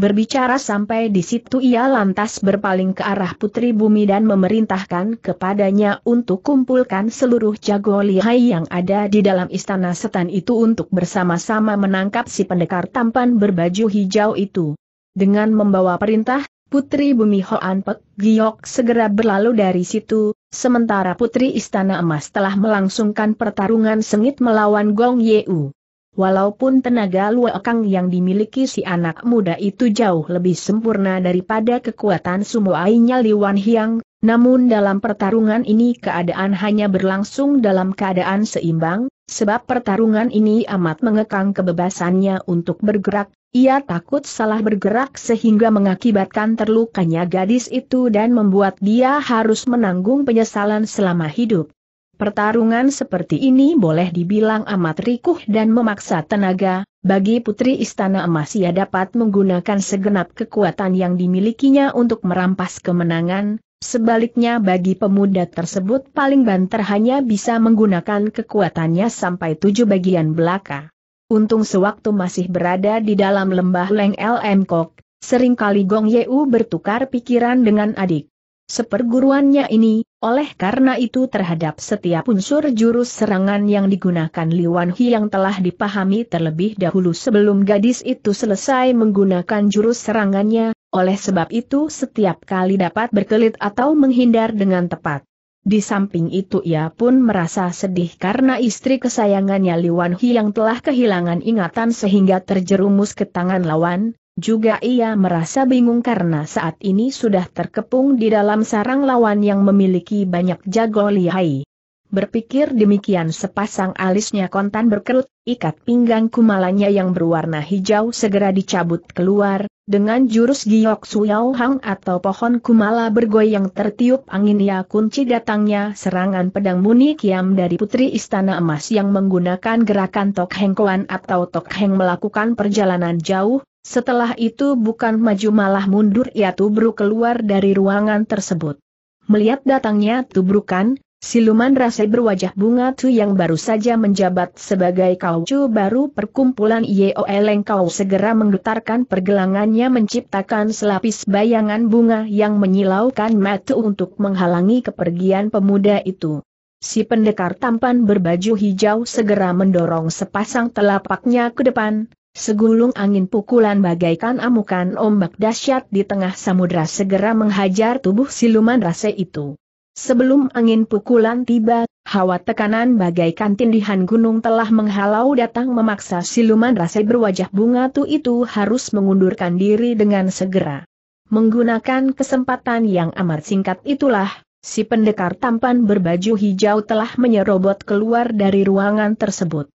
Berbicara sampai di situ ia lantas berpaling ke arah putri bumi dan memerintahkan kepadanya untuk kumpulkan seluruh jago lihai yang ada di dalam istana setan itu untuk bersama-sama menangkap si pendekar tampan berbaju hijau itu. Dengan membawa perintah, putri bumi Hoan Pek Giok segera berlalu dari situ, Sementara Putri Istana Emas telah melangsungkan pertarungan sengit melawan Gong Yeu. Walaupun tenaga Kang yang dimiliki si anak muda itu jauh lebih sempurna daripada kekuatan sumo ainya Li Wan Hiang, namun dalam pertarungan ini keadaan hanya berlangsung dalam keadaan seimbang, sebab pertarungan ini amat mengekang kebebasannya untuk bergerak, ia takut salah bergerak sehingga mengakibatkan terlukanya gadis itu dan membuat dia harus menanggung penyesalan selama hidup. Pertarungan seperti ini boleh dibilang amat rikuh dan memaksa tenaga, bagi putri istana emas ia dapat menggunakan segenap kekuatan yang dimilikinya untuk merampas kemenangan, sebaliknya bagi pemuda tersebut paling banter hanya bisa menggunakan kekuatannya sampai tujuh bagian belaka. Untung sewaktu masih berada di dalam lembah Leng LM Kok, seringkali Gong Yeu bertukar pikiran dengan adik. Seperguruannya ini, oleh karena itu terhadap setiap unsur jurus serangan yang digunakan Li Wanhi yang telah dipahami terlebih dahulu sebelum gadis itu selesai menggunakan jurus serangannya, oleh sebab itu setiap kali dapat berkelit atau menghindar dengan tepat. Di samping itu ia pun merasa sedih karena istri kesayangannya Liwan yang telah kehilangan ingatan sehingga terjerumus ke tangan lawan, juga ia merasa bingung karena saat ini sudah terkepung di dalam sarang lawan yang memiliki banyak jago lihai. Berpikir demikian sepasang alisnya kontan berkerut, ikat pinggang kumalanya yang berwarna hijau segera dicabut keluar, dengan jurus giok suyau hang atau pohon kumala bergoyang tertiup angin ia kunci datangnya serangan pedang muni kiam dari putri istana emas yang menggunakan gerakan tok kuan atau tok melakukan perjalanan jauh, setelah itu bukan maju malah mundur ia tubruk keluar dari ruangan tersebut. Melihat datangnya tubrukan, Siluman rasa berwajah bunga Tu yang baru saja menjabat sebagai kaucu baru perkumpulan Yeoeleng Kau segera menggetarkan pergelangannya menciptakan selapis bayangan bunga yang menyilaukan mata untuk menghalangi kepergian pemuda itu. Si pendekar tampan berbaju hijau segera mendorong sepasang telapaknya ke depan, Segulung angin pukulan bagaikan amukan ombak dahsyat di tengah samudera segera menghajar tubuh siluman rasa itu. Sebelum angin pukulan tiba, hawa tekanan bagaikan tindihan gunung telah menghalau datang memaksa siluman rasa berwajah bunga tu itu harus mengundurkan diri dengan segera. Menggunakan kesempatan yang amat singkat itulah, si pendekar tampan berbaju hijau telah menyerobot keluar dari ruangan tersebut.